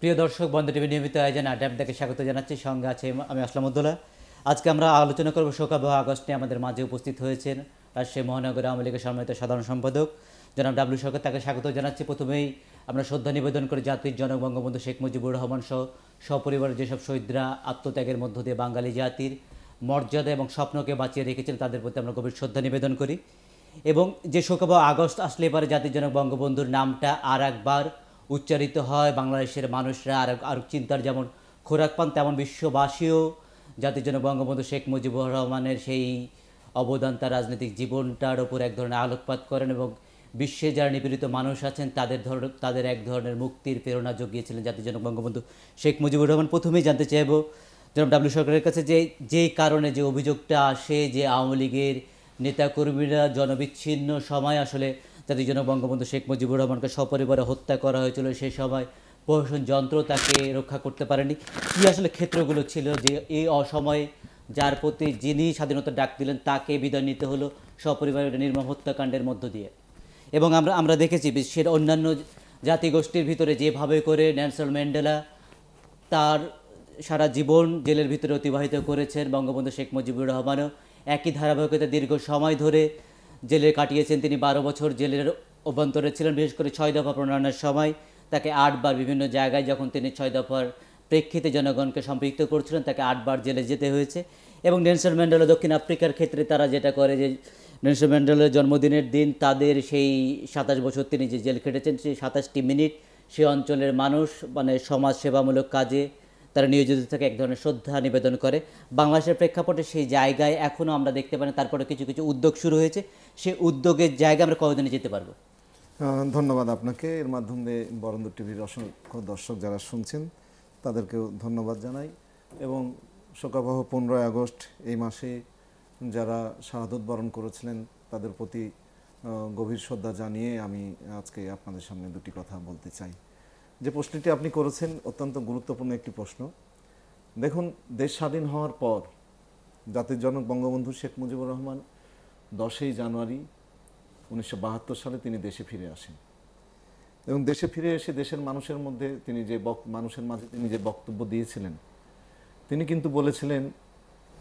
প্রিয় দর্শক বন্ধু টিভি নিয়মিত আয়োজন আড্ডা দেখে স্বাগত জানাচ্ছি সঙ্গে আছে আমি আসলামুদ্দোলা আজকে আমরা আলোচনা করব শোকাবহ আগস্ট নিয়ে আমাদের মাঝে উপস্থিত হয়েছেন রাজশাহী মহানগর আওয়ামী লীগের সম্মানিত সাধারণ সম্পাদক জনাব ডাব্লু সরকার তাকে স্বাগত জানাচ্ছি প্রথমেই আমরা শ্রদ্ধা নিবেদন করে জাতির জনক বঙ্গবন্ধু শেখ মুজিবুর রহমান সহ সপরিবারের যেসব শহীদরা আত্মত্যাগের মধ্য দিয়ে বাঙালি জাতির মর্যাদা এবং স্বপ্নকে বাঁচিয়ে রেখেছেন তাদের প্রতি আমরা গভীর শ্রদ্ধা নিবেদন করি এবং যে শোকাবহ আগস্ট আসলে এবারে জাতির জনক বঙ্গবন্ধুর নামটা আর একবার উচ্চারিত হয় বাংলাদেশের মানুষরা আর আর চিন্তার যেমন খোরাক পান তেমন বিশ্ববাসীও জাতির জন্য বঙ্গবন্ধু শেখ মুজিবুর রহমানের সেই অবদান তার রাজনৈতিক জীবনটার ওপর এক ধরনের আলোকপাত করেন এবং বিশ্বে যারা নিপীড়িত মানুষ আছেন তাদের ধর তাদের এক ধরনের মুক্তির প্রেরণা জুগিয়েছিলেন জাতির জন্য বঙ্গবন্ধু শেখ মুজিবুর রহমান প্রথমেই জানতে চাইব জনাব ডাব্লিউ সরকারের কাছে যে যেই কারণে যে অভিযোগটা আসে যে আওয়ামী লীগের নেতাকর্মীরা জনবিচ্ছিন্ন সময় আসলে তাদের জন্য বঙ্গবন্ধু শেখ মুজিবুর রহমানকে সপরিবারে হত্যা করা হয়েছিল সেই সময় প্রশাসন যন্ত্র তাকে রক্ষা করতে পারেনি কী আসলে ক্ষেত্রগুলো ছিল যে এই অসময়ে যার প্রতি যিনি স্বাধীনতা ডাক দিলেন তাকে বিদায় নিতে হলো সপরিবারে নির্মম হত্যাকাণ্ডের মধ্য দিয়ে এবং আমরা আমরা দেখেছি বিশ্বের অন্যান্য জাতিগোষ্ঠীর ভিতরে যেভাবে করে ন্যানসল ম্যান্ডেলা তার সারা জীবন জেলের ভিতরে অতিবাহিত করেছেন বঙ্গবন্ধু শেখ মুজিবুর রহমানও একই ধারাবাহিকতা দীর্ঘ সময় ধরে জেলে কাটিয়েছেন তিনি বারো বছর জেলের অভ্যন্তরে ছিলেন বিশেষ করে ছয় দফা প্রণয়নের সময় তাকে আটবার বিভিন্ন জায়গায় যখন তিনি ছয় দফার প্রেক্ষিতে জনগণকে সম্পৃক্ত করছিলেন তাকে আটবার জেলে যেতে হয়েছে এবং নেলসন ম্যান্ডেলো দক্ষিণ আফ্রিকার ক্ষেত্রে তারা যেটা করে যে নেলসন ম্যান্ডেলের জন্মদিনের দিন তাদের সেই সাতাশ বছর তিনি যে জেল খেটেছেন সেই সাতাশটি মিনিট সে অঞ্চলের মানুষ মানে সমাজ সেবামূলক কাজে তারা নিয়োজিত থেকে এক ধরনের শ্রদ্ধা নিবেদন করে বাংলাদেশের প্রেক্ষাপটে সেই জায়গায় এখনও আমরা দেখতে পাই তারপরে কিছু কিছু উদ্যোগ শুরু হয়েছে সেই উদ্যোগের জায়গায় আমরা কয়েকদিনে যেতে পারবো ধন্যবাদ আপনাকে এর মাধ্যমে বরেন্দ্র টিভির অসংখ্য দর্শক যারা শুনছেন তাদেরকেও ধন্যবাদ জানাই এবং শোকাবহ পনেরোই আগস্ট এই মাসে যারা শাহাদত বরণ করেছিলেন তাদের প্রতি গভীর শ্রদ্ধা জানিয়ে আমি আজকে আপনাদের সামনে দুটি কথা বলতে চাই যে প্রশ্নটি আপনি করেছেন অত্যন্ত গুরুত্বপূর্ণ একটি প্রশ্ন দেখুন দেশ স্বাধীন হওয়ার পর জাতির জনক বঙ্গবন্ধু শেখ মুজিবুর রহমান দশই জানুয়ারি উনিশশো সালে তিনি দেশে ফিরে আসেন এবং দেশে ফিরে এসে দেশের মানুষের মধ্যে তিনি যে মানুষের মাঝে তিনি যে বক্তব্য দিয়েছিলেন তিনি কিন্তু বলেছিলেন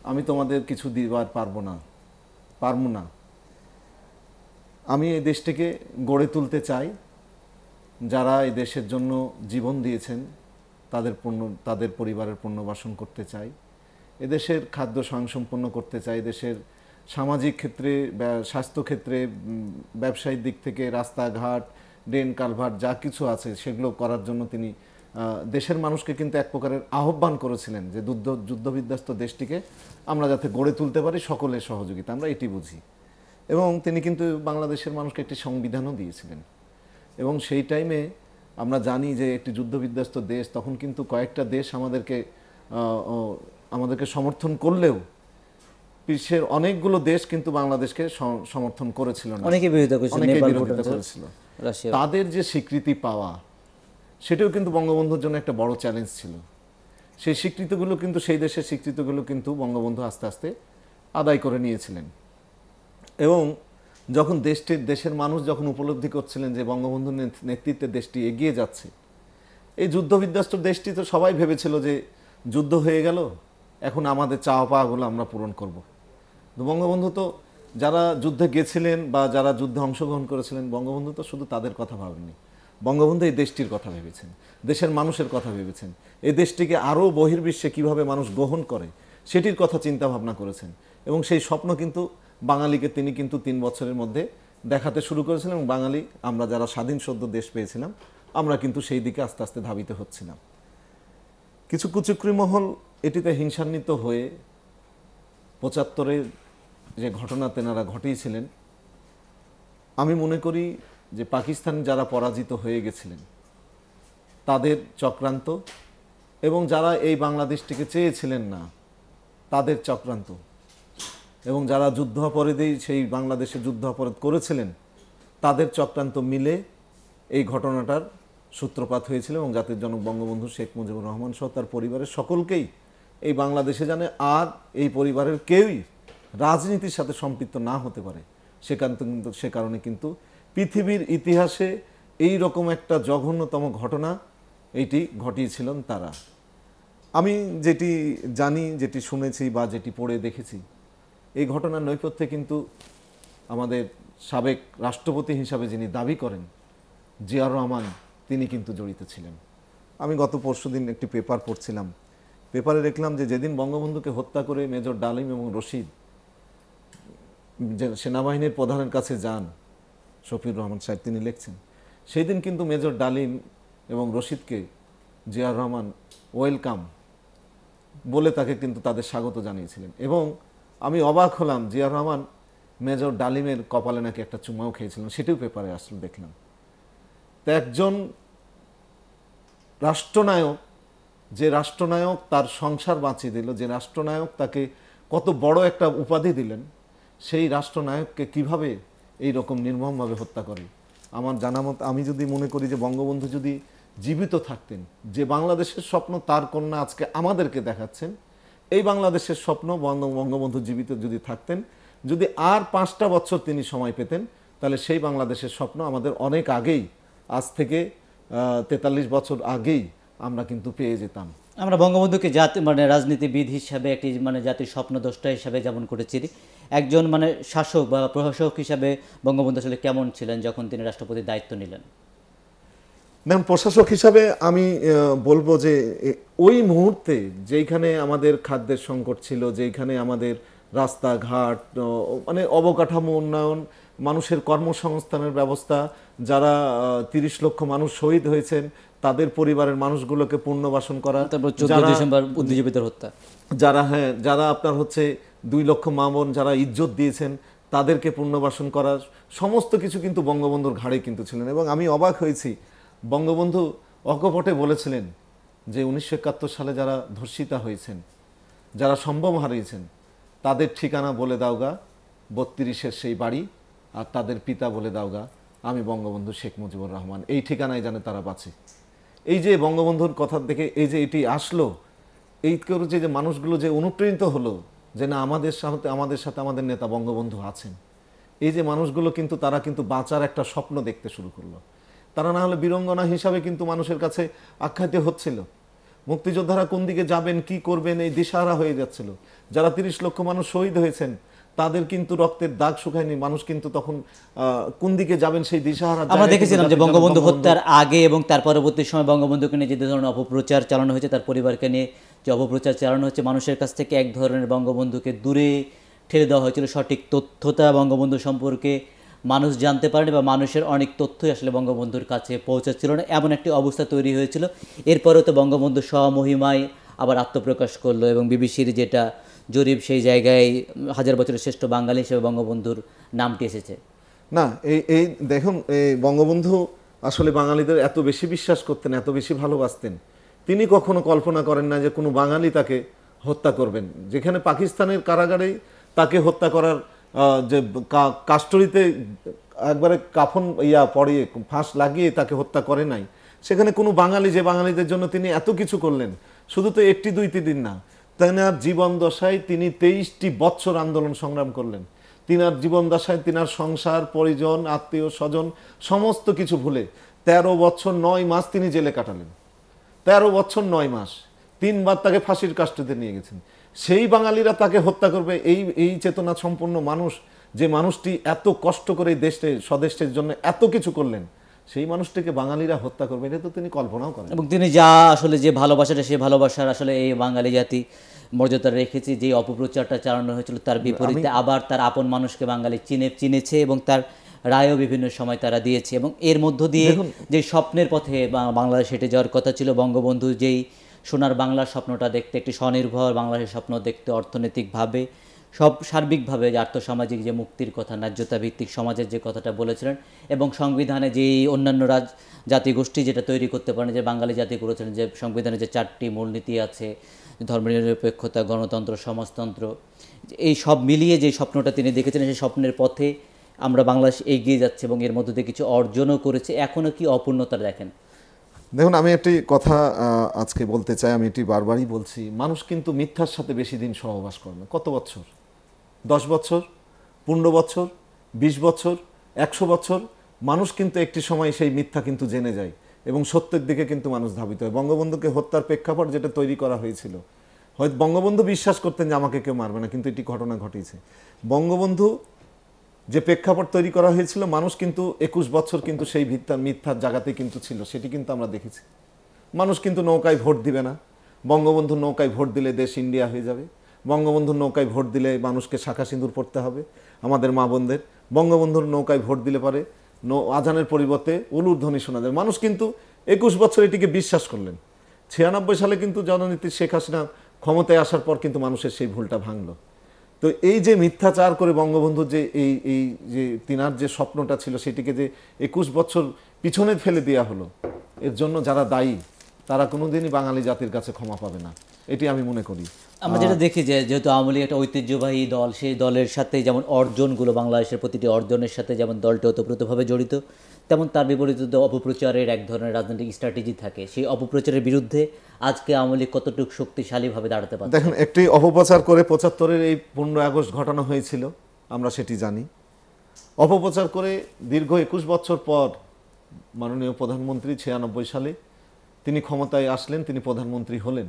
আমি তোমাদের কিছু দিবার পারবো না পারবো না আমি এই দেশটিকে গড়ে তুলতে চাই যারা এই দেশের জন্য জীবন দিয়েছেন তাদের পণ্য তাদের পরিবারের পণ্যবাসন করতে চাই এদেশের খাদ্য স্বয়ংসম্পন্ন করতে চাই দেশের সামাজিক ক্ষেত্রে স্বাস্থ্যক্ষেত্রে ব্যবসায়িক দিক থেকে রাস্তাঘাট ড্রেন কালভার্ট যা কিছু আছে সেগুলো করার জন্য তিনি দেশের মানুষকে কিন্তু এক প্রকারের আহ্বান করেছিলেন যে যুদ্ধ যুদ্ধবিধ্বস্ত দেশটিকে আমরা যাতে গড়ে তুলতে পারি সকলের সহযোগিতা আমরা এটি বুঝি এবং তিনি কিন্তু বাংলাদেশের মানুষকে একটি সংবিধানও দিয়েছিলেন এবং সেই টাইমে আমরা জানি যে একটি যুদ্ধবিধ্বস্ত দেশ তখন কিন্তু কয়েকটা দেশ আমাদেরকে আমাদেরকে সমর্থন করলেও বিশ্বের অনেকগুলো দেশ কিন্তু বাংলাদেশকে সমর্থন করেছিল না অনেকে বিরোধিতা করেছিল অনেকে বিরোধিতা করেছিল তাদের যে স্বীকৃতি পাওয়া সেটাও কিন্তু বঙ্গবন্ধুর জন্য একটা বড় চ্যালেঞ্জ ছিল সেই স্বীকৃতিগুলো কিন্তু সেই দেশের স্বীকৃতিগুলো কিন্তু বঙ্গবন্ধু আস্তে আস্তে আদায় করে নিয়েছিলেন এবং যখন দেশটির দেশের মানুষ যখন উপলব্ধি করছিলেন যে বঙ্গবন্ধুর নেতৃত্বে দেশটি এগিয়ে যাচ্ছে এই যুদ্ধবিধ্বস্ত দেশটি তো সবাই ভেবেছিল যে যুদ্ধ হয়ে গেল এখন আমাদের চাওয়া পাওয়াগুলো আমরা পূরণ করব। বঙ্গবন্ধু তো যারা যুদ্ধে গেছিলেন বা যারা যুদ্ধে অংশগ্রহণ করেছিলেন বঙ্গবন্ধু তো শুধু তাদের কথা ভাবেননি বঙ্গবন্ধু এই দেশটির কথা ভেবেছেন দেশের মানুষের কথা ভেবেছেন এই দেশটিকে আরও বহির্বিশ্বে কীভাবে মানুষ গ্রহণ করে সেটির কথা চিন্তা ভাবনা করেছেন এবং সেই স্বপ্ন কিন্তু বাঙালিকে তিনি কিন্তু তিন বছরের মধ্যে দেখাতে শুরু করেছিলেন এবং বাঙালি আমরা যারা স্বাধীন সদ্য দেশ পেয়েছিলাম আমরা কিন্তু সেই দিকে আস্তে আস্তে ধাবিত হচ্ছিলাম কিছু কুচুকরি মহল এটিতে হিংসান্বিত হয়ে পঁচাত্তরের যে ঘটনা তেনারা ঘটিয়েছিলেন আমি মনে করি যে পাকিস্তান যারা পরাজিত হয়ে গেছিলেন তাদের চক্রান্ত এবং যারা এই বাংলাদেশটিকে চেয়েছিলেন না তাদের চক্রান্ত এবং যারা যুদ্ধ অপরাধী সেই বাংলাদেশে যুদ্ধ অপরাধ করেছিলেন তাদের চক্রান্ত মিলে এই ঘটনাটার সূত্রপাত হয়েছিল এবং জাতির জনক বঙ্গবন্ধু শেখ মুজিবুর রহমান সহ তার পরিবারের সকলকেই এই বাংলাদেশে জানে আর এই পরিবারের কেউই রাজনীতির সাথে সম্পৃক্ত না হতে পারে সেখান কিন্তু সে কারণে কিন্তু পৃথিবীর ইতিহাসে এই রকম একটা জঘন্যতম ঘটনা এটি ঘটিয়েছিলেন তারা আমি যেটি জানি যেটি শুনেছি বা যেটি পড়ে দেখেছি এই ঘটনার নৈপথ্যে কিন্তু আমাদের সাবেক রাষ্ট্রপতি হিসাবে যিনি দাবি করেন জিয়ার রহমান তিনি কিন্তু জড়িত ছিলেন আমি গত পরশু দিন একটি পেপার পড়ছিলাম পেপারে দেখলাম যে যেদিন বঙ্গবন্ধুকে হত্যা করে মেজর ডালিম এবং রশিদ যে সেনাবাহিনীর প্রধানের কাছে যান শফির রহমান সাহেব তিনি লিখছেন সেই দিন কিন্তু মেজর ডালিম এবং রশিদকে জিয়ার রহমান ওয়েলকাম বলে তাকে কিন্তু তাদের স্বাগত জানিয়েছিলেন এবং আমি অবাক হলাম জিয়া রহমান মেজর ডালিমের কপালে নাকি একটা চুমাও খেয়েছিলাম সেটিও পেপারে আসলে দেখলাম তো একজন রাষ্ট্রনায়ক যে রাষ্ট্রনায়ক তার সংসার বাঁচিয়ে দিল যে রাষ্ট্রনায়ক তাকে কত বড় একটা উপাধি দিলেন সেই রাষ্ট্রনায়ককে কিভাবে এই রকম নির্মমভাবে হত্যা করে আমার জানামত আমি যদি মনে করি যে বঙ্গবন্ধু যদি জীবিত থাকতেন যে বাংলাদেশের স্বপ্ন তার কন্যা আজকে আমাদেরকে দেখাচ্ছেন এই বাংলাদেশের স্বপ্ন বঙ্গবন্ধু জীবিত যদি থাকতেন যদি আর পাঁচটা বছর তিনি সময় পেতেন তাহলে সেই বাংলাদেশের স্বপ্ন আমাদের অনেক আগেই আজ থেকে তেতাল্লিশ বছর আগেই আমরা কিন্তু পেয়ে যেতাম আমরা বঙ্গবন্ধুকে জাতি মানে রাজনীতিবিদ হিসাবে একটি মানে জাতির স্বপ্ন দোষটা হিসাবে যেমন করেছি একজন মানে শাসক বা প্রশাসক হিসাবে বঙ্গবন্ধু আসলে কেমন ছিলেন যখন তিনি রাষ্ট্রপতির দায়িত্ব নিলেন ম্যাম প্রশাসক হিসাবে আমি বলবো যে ওই মুহূর্তে যেইখানে আমাদের খাদ্যের সংকট ছিল যেইখানে আমাদের রাস্তাঘাট মানে অবকাঠামো উন্নয়ন মানুষের কর্মসংস্থানের ব্যবস্থা যারা তিরিশ লক্ষ মানুষ শহীদ হয়েছেন তাদের পরিবারের মানুষগুলোকে পুনর্বাসন করা তারপর চোদ্দ ডিসেম্বর বুদ্ধিজীবীদের হত্যা যারা হ্যাঁ যারা আপনার হচ্ছে দুই লক্ষ মামন যারা ইজ্জত দিয়েছেন তাদেরকে পুনর্বাসন করা সমস্ত কিছু কিন্তু বঙ্গবন্ধুর ঘাড়ে কিন্তু ছিলেন এবং আমি অবাক হয়েছি বঙ্গবন্ধু অকপটে বলেছিলেন যে উনিশশো সালে যারা ধর্ষিতা হয়েছেন যারা সম্ভব হারিয়েছেন তাদের ঠিকানা বলে দাওগা বত্রিশের সেই বাড়ি আর তাদের পিতা বলে দাওগা আমি বঙ্গবন্ধু শেখ মুজিবুর রহমান এই ঠিকানায় জানে তারা বাঁচে এই যে বঙ্গবন্ধুর কথা দেখে এই যে এটি আসলো এই করেছে যে মানুষগুলো যে অনুপ্রেরিত হলো যে না আমাদের সাথে আমাদের সাথে আমাদের নেতা বঙ্গবন্ধু আছেন এই যে মানুষগুলো কিন্তু তারা কিন্তু বাঁচার একটা স্বপ্ন দেখতে শুরু করলো তারা না হলে বীরঙ্গনা হিসাবে কিন্তু মানুষের কাছে আখ্যাত হচ্ছিল মুক্তিযোদ্ধারা কোন দিকে যাবেন কি করবেন এই দিশাহারা হয়ে যাচ্ছিল যারা তিরিশ লক্ষ মানুষ শহীদ হয়েছেন তাদের কিন্তু রক্তের দাগ শুকায়নি মানুষ কিন্তু তখন কোন দিকে যাবেন সেই দিশাহারা আমরা দেখেছিলাম যে বঙ্গবন্ধু হত্যার আগে এবং তার পরবর্তী সময় বঙ্গবন্ধুকে নিয়ে যে ধরনের অপপ্রচার চালানো হয়েছে তার পরিবারকে নিয়ে যে অপপ্রচার চালানো হচ্ছে মানুষের কাছ থেকে এক ধরনের বঙ্গবন্ধুকে দূরে ঠেলে দেওয়া হয়েছিল সঠিক তথ্যতা বঙ্গবন্ধু সম্পর্কে মানুষ জানতে পারেনি বা মানুষের অনেক তথ্যই আসলে বঙ্গবন্ধুর কাছে পৌঁছাচ্ছিল না এমন একটি অবস্থা তৈরি হয়েছিল এরপরেও তো বঙ্গবন্ধু স্বমহিমায় আবার আত্মপ্রকাশ করলো এবং বিবিসির যেটা জরিপ সেই জায়গায় হাজার বছরের শ্রেষ্ঠ বাঙালি হিসেবে বঙ্গবন্ধুর নামটি এসেছে না এই এই দেখুন এই বঙ্গবন্ধু আসলে বাঙালিদের এত বেশি বিশ্বাস করতেন এত বেশি ভালোবাসতেন তিনি কখনো কল্পনা করেন না যে কোনো বাঙালি তাকে হত্যা করবেন যেখানে পাকিস্তানের কারাগারে তাকে হত্যা করার যে কাস্টরিতে একবারে কাফন ইয়া পড়িয়ে ফাঁস লাগিয়ে তাকে হত্যা করে নাই সেখানে কোনো বাঙালি যে বাঙালিদের জন্য তিনি এত কিছু করলেন শুধু তো একটি দুইটি দিন না তেনার জীবন দশায় তিনি তেইশটি বৎসর আন্দোলন সংগ্রাম করলেন তিনার জীবন দশায় তিনার সংসার পরিজন আত্মীয় স্বজন সমস্ত কিছু ভুলে ১৩ বছর নয় মাস তিনি জেলে কাটালেন ১৩ বছর নয় মাস তিনবার তাকে ফাঁসির কাস্টতে নিয়ে গেছেন সেই বাঙালিরা তাকে হত্যা করবে এই এই চেতনা সম্পন্ন মানুষ যে মানুষটি এত কষ্ট করে দেশে স্বদেশের জন্য এত কিছু করলেন সেই মানুষটিকে বাঙালিরা হত্যা করবে এটা তো তিনি কল্পনাও করেন এবং তিনি যা আসলে যে ভালোবাসাটা সেই ভালোবাসার আসলে এই বাঙালি জাতি মর্যাদা রেখেছে যে অপপ্রচারটা চালানো হয়েছিল তার বিপরীতে আবার তার আপন মানুষকে বাঙালি চিনে চিনেছে এবং তার রায়ও বিভিন্ন সময় তারা দিয়েছে এবং এর মধ্য দিয়ে যে স্বপ্নের পথে বাংলাদেশ হেঁটে যাওয়ার কথা ছিল বঙ্গবন্ধু যেই সোনার বাংলার স্বপ্নটা দেখতে একটি স্বনির্ভর বাংলাদেশের স্বপ্ন দেখতে অর্থনৈতিকভাবে সব সার্বিকভাবে যে আর্থসামাজিক যে মুক্তির কথা ন্যায্যতা ভিত্তিক সমাজের যে কথাটা বলেছিলেন এবং সংবিধানে যে অন্যান্য রাজ জাতিগোষ্ঠী যেটা তৈরি করতে পারেন যে বাঙালি জাতি করেছিলেন যে সংবিধানে যে চারটি মূলনীতি আছে ধর্মনিরপেক্ষতা গণতন্ত্র সমাজতন্ত্র এই সব মিলিয়ে যে স্বপ্নটা তিনি দেখেছিলেন সেই স্বপ্নের পথে আমরা বাংলাদেশ এগিয়ে যাচ্ছে এবং এর মধ্যে দিয়ে কিছু অর্জনও করেছে এখনও কি অপূর্ণতা দেখেন দেখুন আমি একটি কথা আজকে বলতে চাই আমি এটি বারবারই বলছি মানুষ কিন্তু মিথ্যার সাথে বেশি দিন সহবাস করে না কত বছর দশ বছর পনেরো বছর বিশ বছর একশো বছর মানুষ কিন্তু একটি সময় সেই মিথ্যা কিন্তু জেনে যায় এবং সত্যের দিকে কিন্তু মানুষ ধাবিত হয় বঙ্গবন্ধুকে হত্যার প্রেক্ষাপট যেটা তৈরি করা হয়েছিল হয়তো বঙ্গবন্ধু বিশ্বাস করতেন যে আমাকে কেউ মারবে না কিন্তু এটি ঘটনা ঘটিয়েছে বঙ্গবন্ধু যে প্রেক্ষাপট তৈরি করা হয়েছিল মানুষ কিন্তু একুশ বছর কিন্তু সেই ভিত্তা মিথ্যার জায়গাতে কিন্তু ছিল সেটি কিন্তু আমরা দেখেছি মানুষ কিন্তু নৌকায় ভোট দিবে না বঙ্গবন্ধু নৌকায় ভোট দিলে দেশ ইন্ডিয়া হয়ে যাবে বঙ্গবন্ধুর নৌকায় ভোট দিলে মানুষকে শাখা সিঁদুর পড়তে হবে আমাদের মা বোনদের বঙ্গবন্ধুর নৌকায় ভোট দিলে পারে আজানের পরিবর্তে উলুর্ধ্বনি শোনা যায় মানুষ কিন্তু একুশ বছর এটিকে বিশ্বাস করলেন ছিয়ানব্বই সালে কিন্তু জননীতি শেখ হাসিনা ক্ষমতায় আসার পর কিন্তু মানুষের সেই ভুলটা ভাঙলো তো এই যে মিথ্যাচার করে বঙ্গবন্ধু যে এই এই যে তিনার যে স্বপ্নটা ছিল সেটিকে যে একুশ বছর পিছনে ফেলে দেওয়া হলো এর জন্য যারা দায়ী তারা কোনোদিনই বাঙালি জাতির কাছে ক্ষমা পাবে না এটি আমি মনে করি আমরা যেটা দেখি যে যেহেতু আওয়ামী লীগ একটা ঐতিহ্যবাহী দল সেই দলের সাথে যেমন অর্জনগুলো বাংলাদেশের প্রতিটি অর্জনের সাথে যেমন দলটি ওতপ্রোতভাবে জড়িত তেমন তার বিপরীতে অপপ্রচারের এক ধরনের রাজনৈতিক স্ট্র্যাটেজি থাকে সেই অপপ্রচারের বিরুদ্ধে আজকে আওয়ামী লীগ কতটুকু শক্তিশালীভাবে দাঁড়াতে পারে দেখেন একটি অপপ্রচার করে পঁচাত্তরের এই পনেরোই আগস্ট ঘটানো হয়েছিল আমরা সেটি জানি অপপ্রচার করে দীর্ঘ একুশ বছর পর মাননীয় প্রধানমন্ত্রী ছিয়ানব্বই সালে তিনি ক্ষমতায় আসলেন তিনি প্রধানমন্ত্রী হলেন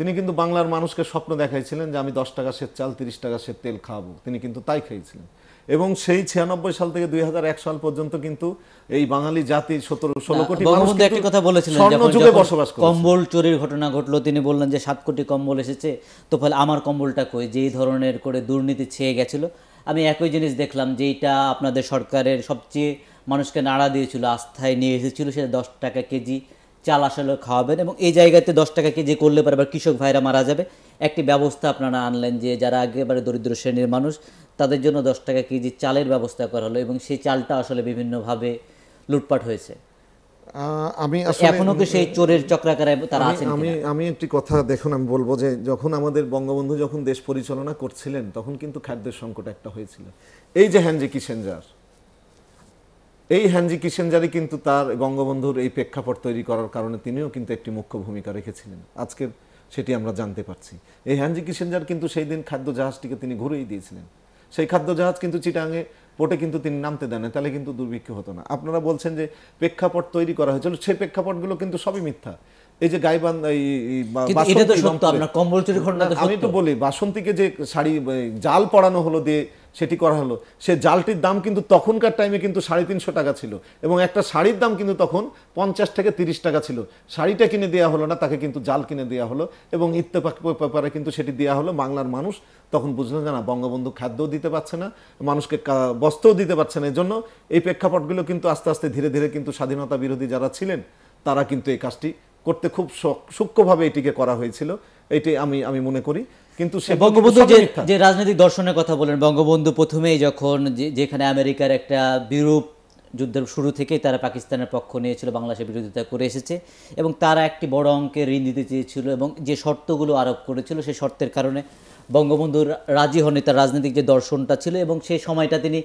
তিনি কিন্তু বাংলার মানুষকে স্বপ্ন দেখাইছিলেন যে আমি দশ টাকা সের চাল তিরিশ টাকা সের তেল খাওয়াবো তিনি কিন্তু তাই খাইছিলেন এবং সেই ছিয়ানব্বই সাল থেকে দুই সাল পর্যন্ত কিন্তু এই বাঙালি জাতি সতেরো ষোলো কোটি একটি কথা বলেছিলেন কম্বল চোরের ঘটনা ঘটলো তিনি বললেন যে সাত কোটি কম্বল এসেছে তো ফলে আমার কম্বলটা কই যেই ধরনের করে দুর্নীতি ছেয়ে গেছিল আমি একই জিনিস দেখলাম যে এটা আপনাদের সরকারের সবচেয়ে মানুষকে নাড়া দিয়েছিল আস্থায় নিয়ে এসেছিল সেটা দশ টাকা কেজি চাল আসলে খাওয়াবেন এবং এই জায়গাতে দশ টাকা কেজি করলে পরে আবার কৃষক ভাইরা মারা যাবে একটি ব্যবস্থা আপনারা আনলেন যে যারা এবারে দরিদ্র শ্রেণীর মানুষ তাদের জন্য দশ টাকা কেজি চালের ব্যবস্থা করা হলো এবং সেই চালটা আসলে বিভিন্নভাবে লুটপাট হয়েছে আমি এখনো কি সেই চোরের চক্রাকারে তারা আছেন আমি আমি একটি কথা দেখুন আমি বলবো যে যখন আমাদের বঙ্গবন্ধু যখন দেশ পরিচালনা করছিলেন তখন কিন্তু খাদ্যের সংকট একটা হয়েছিল এই যে হ্যানজি কিসেঞ্জার এই হ্যানজি কিষেনজারি কিন্তু তার বঙ্গবন্ধুর এই প্রেক্ষাপট তৈরি করার কারণে তিনিও কিন্তু একটি মুখ্য ভূমিকা রেখেছিলেন আজকের সেটি আমরা জানতে পারছি এই হ্যানজি কিষেনজার কিন্তু সেই দিন খাদ্য জাহাজটিকে তিনি ঘুরেই দিয়েছিলেন সেই খাদ্য জাহাজ কিন্তু চিটাঙে পোটে কিন্তু তিনি নামতে দেন তাহলে কিন্তু দুর্ভিক্ষ হতো না আপনারা বলছেন যে প্রেক্ষাপট তৈরি করা হয়েছিল সেই প্রেক্ষাপটগুলো কিন্তু সবই মিথ্যা এই যে গাইবান আমি তো বলি বাসন্তীকে যে শাড়ি জাল পড়ানো হলো দিয়ে সেটি করা হলো সে জালটির দাম কিন্তু তখনকার টাইমে কিন্তু সাড়ে তিনশো টাকা ছিল এবং একটা শাড়ির দাম কিন্তু তখন পঞ্চাশ থেকে তিরিশ টাকা ছিল শাড়িটা কিনে দেওয়া হলো না তাকে কিন্তু জাল কিনে দেওয়া হলো এবং ইত্তেফাক ব্যাপারে কিন্তু সেটি দেওয়া হলো বাংলার মানুষ তখন বুঝলেন যে না বঙ্গবন্ধু খাদ্যও দিতে পারছে না মানুষকে বস্ত্রও দিতে পারছে না এজন্য এই প্রেক্ষাপটগুলো কিন্তু আস্তে আস্তে ধীরে ধীরে কিন্তু স্বাধীনতা বিরোধী যারা ছিলেন তারা কিন্তু এই কাজটি করতে খুব সূক্ষ্মভাবে এটিকে করা হয়েছিল এটি আমি আমি মনে করি কিন্তু সে বঙ্গবন্ধু যে রাজনৈতিক দর্শনের কথা বলেন বঙ্গবন্ধু প্রথমেই যখন যেখানে আমেরিকার একটা বিরূপ যুদ্ধের শুরু থেকেই তারা পাকিস্তানের পক্ষ নিয়েছিল বাংলাদেশের বিরোধিতা করে এসেছে এবং তারা একটি বড় অঙ্কের ঋণ দিতে চেয়েছিল এবং যে শর্তগুলো আরোপ করেছিল সেই শর্তের কারণে বঙ্গবন্ধুর রাজি হননি তার রাজনৈতিক যে দর্শনটা ছিল এবং সেই সময়টা তিনি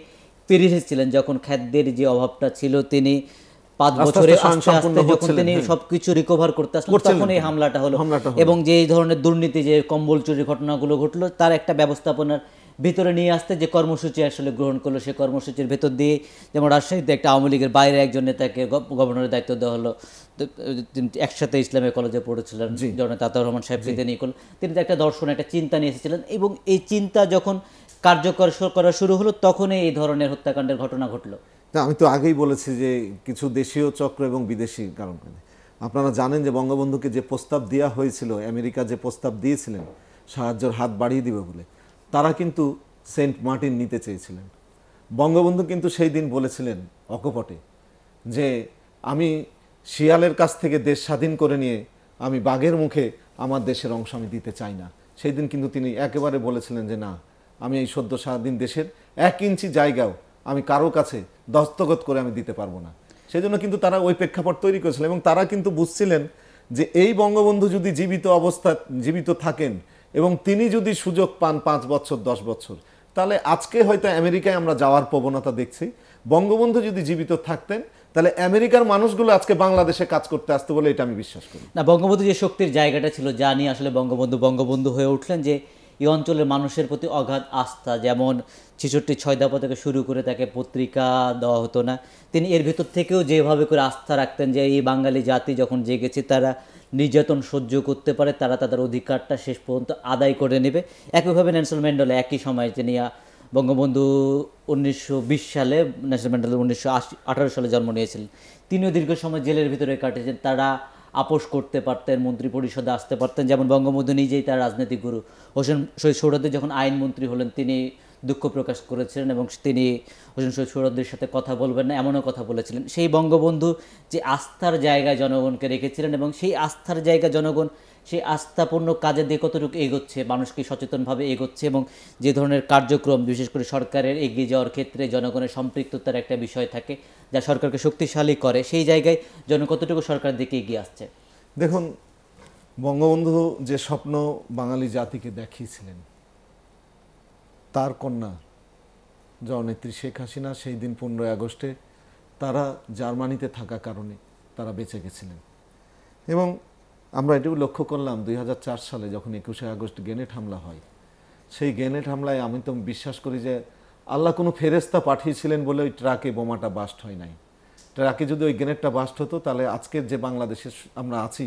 পেরিয়ে এসেছিলেন যখন খাদ্যের যে অভাবটা ছিল তিনি পাঁচ বছরে আস্তে যখন তিনি হ্যাঁ। সবকিছু রিকভার করতে আসলেন তখন এই হামলাটা হলো এবং যে ধরনের দুর্নীতি যে কম্বল চুরির ঘটনাগুলো ঘটলো তার একটা ব্যবস্থাপনার ভিতরে নিয়ে আসতে যে কর্মসূচি আসলে গ্রহণ করলো সেই কর্মসূচির ভেতর দিয়ে যেমন রাজশাহীতে একটা আওয়ামী লীগের বাইরে একজন নেতাকে গভর্নরের দায়িত্ব দেওয়া হলো একসাথে ইসলামের কলেজে পড়েছিলেন জনতা আতাউর রহমান সাহেব তিনি করলেন তিনি তো একটা দর্শন একটা চিন্তা নিয়ে এসেছিলেন এবং এই চিন্তা যখন কার্যকর করা শুরু হলো তখনই এই ধরনের হত্যাকাণ্ডের ঘটনা ঘটলো তা আমি তো আগেই বলেছি যে কিছু দেশীয় চক্র এবং বিদেশি কারণ আপনারা জানেন যে বঙ্গবন্ধুকে যে প্রস্তাব দেওয়া হয়েছিল আমেরিকা যে প্রস্তাব দিয়েছিলেন সাহায্যের হাত বাড়িয়ে দিবে বলে তারা কিন্তু সেন্ট মার্টিন নিতে চেয়েছিলেন বঙ্গবন্ধু কিন্তু সেই দিন বলেছিলেন অকপটে যে আমি শিয়ালের কাছ থেকে দেশ স্বাধীন করে নিয়ে আমি বাঘের মুখে আমার দেশের অংশ আমি দিতে চাই না সেই দিন কিন্তু তিনি একেবারে বলেছিলেন যে না আমি এই সদ্য স্বাধীন দেশের এক ইঞ্চি জায়গাও আমি কারো কাছে দস্তগত করে আমি দিতে পারবো না সেই জন্য কিন্তু তারা ওই প্রেক্ষাপট তৈরি করেছিল এবং তারা কিন্তু বুঝছিলেন যে এই বঙ্গবন্ধু যদি জীবিত অবস্থা জীবিত থাকেন এবং তিনি যদি সুযোগ পান পাঁচ বছর দশ বছর তাহলে আজকে হয়তো আমেরিকায় আমরা যাওয়ার প্রবণতা দেখছি বঙ্গবন্ধু যদি জীবিত থাকতেন তাহলে আমেরিকার মানুষগুলো আজকে বাংলাদেশে কাজ করতে আসতো বলে এটা আমি বিশ্বাস করি না বঙ্গবন্ধু যে শক্তির জায়গাটা ছিল যা নিয়ে আসলে বঙ্গবন্ধু বঙ্গবন্ধু হয়ে উঠলেন যে এই অঞ্চলের মানুষের প্রতি অগাধ আস্থা যেমন ছেষট্টি ছয় দাপা থেকে শুরু করে তাকে পত্রিকা দেওয়া হতো না তিনি এর ভেতর থেকেও যেভাবে করে আস্থা রাখতেন যে এই বাঙালি জাতি যখন জেগেছে তারা নির্যাতন সহ্য করতে পারে তারা তাদের অধিকারটা শেষ পর্যন্ত আদায় করে নেবে একইভাবে ন্যাশনাল ম্যান্ডেলা একই সময় তিনি বঙ্গবন্ধু উনিশশো সালে ন্যাশনাল ম্যান্ডেলা উনিশশো আশি সালে জন্ম নিয়েছিলেন তিনিও দীর্ঘ সময় জেলের ভিতরে কাটিয়েছেন তারা আপোষ করতে পারতেন মন্ত্রী পরিষদে আসতে পারতেন যেমন বঙ্গবন্ধু নিজেই তার রাজনৈতিক গুরু হোসেন শহীদ সৌরাদি যখন আইনমন্ত্রী হলেন তিনি দুঃখ প্রকাশ করেছিলেন এবং তিনি হোসেন শহীদ সৌরদ্দের সাথে কথা বলবেন না এমনও কথা বলেছিলেন সেই বঙ্গবন্ধু যে আস্থার জায়গায় জনগণকে রেখেছিলেন এবং সেই আস্থার জায়গা জনগণ সেই আস্থাপূর্ণ কাজে দিয়ে কতটুকু এগোচ্ছে মানুষকে সচেতনভাবে এগোচ্ছে এবং যে ধরনের কার্যক্রম বিশেষ করে সরকারের এগিয়ে যাওয়ার ক্ষেত্রে জনগণের সম্পৃক্ততার একটা বিষয় থাকে যা সরকারকে শক্তিশালী করে সেই জায়গায় জন কতটুকু সরকারের দিকে এগিয়ে আসছে দেখুন বঙ্গবন্ধু যে স্বপ্ন বাঙালি জাতিকে দেখিয়েছিলেন তার কন্যা জননেত্রী শেখ হাসিনা সেই দিন পনেরোই আগস্টে তারা জার্মানিতে থাকা কারণে তারা বেঁচে গেছিলেন এবং আমরা এটিও লক্ষ্য করলাম দুই সালে যখন একুশে আগস্ট গ্রেনেড হামলা হয় সেই গ্রেনেড হামলায় আমি তো বিশ্বাস করি যে আল্লাহ কোনো ফেরেস্তা পাঠিয়েছিলেন বলে ওই ট্রাকে বোমাটা বাস্ট হয় নাই ট্রাকে যদি ওই গ্রেনেডটা বাস্ট হতো তাহলে আজকের যে বাংলাদেশে আমরা আছি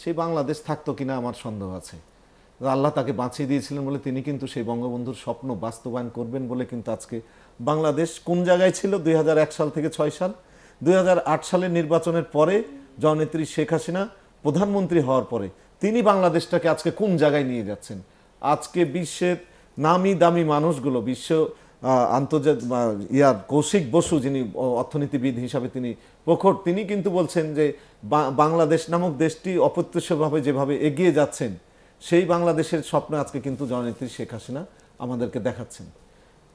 সেই বাংলাদেশ থাকতো কিনা আমার সন্দেহ আছে আল্লাহ তাকে বাঁচিয়ে দিয়েছিলেন বলে তিনি কিন্তু সেই বঙ্গবন্ধুর স্বপ্ন বাস্তবায়ন করবেন বলে কিন্তু আজকে বাংলাদেশ কোন জায়গায় ছিল দুই সাল থেকে ছয় সাল দুই সালের নির্বাচনের পরে জননেত্রী শেখ হাসিনা প্রধানমন্ত্রী হওয়ার পরে তিনি বাংলাদেশটাকে আজকে কোন জায়গায় নিয়ে যাচ্ছেন আজকে বিশ্বের নামি দামি মানুষগুলো বিশ্ব আন্তর্জাতিক ইয়ার কৌশিক বসু যিনি অর্থনীতিবিদ হিসাবে তিনি প্রখর তিনি কিন্তু বলছেন যে বাংলাদেশ নামক দেশটি অপ্রত্যক্ষভাবে যেভাবে এগিয়ে যাচ্ছেন সেই বাংলাদেশের স্বপ্ন আজকে কিন্তু জননেত্রী শেখ হাসিনা আমাদেরকে দেখাচ্ছেন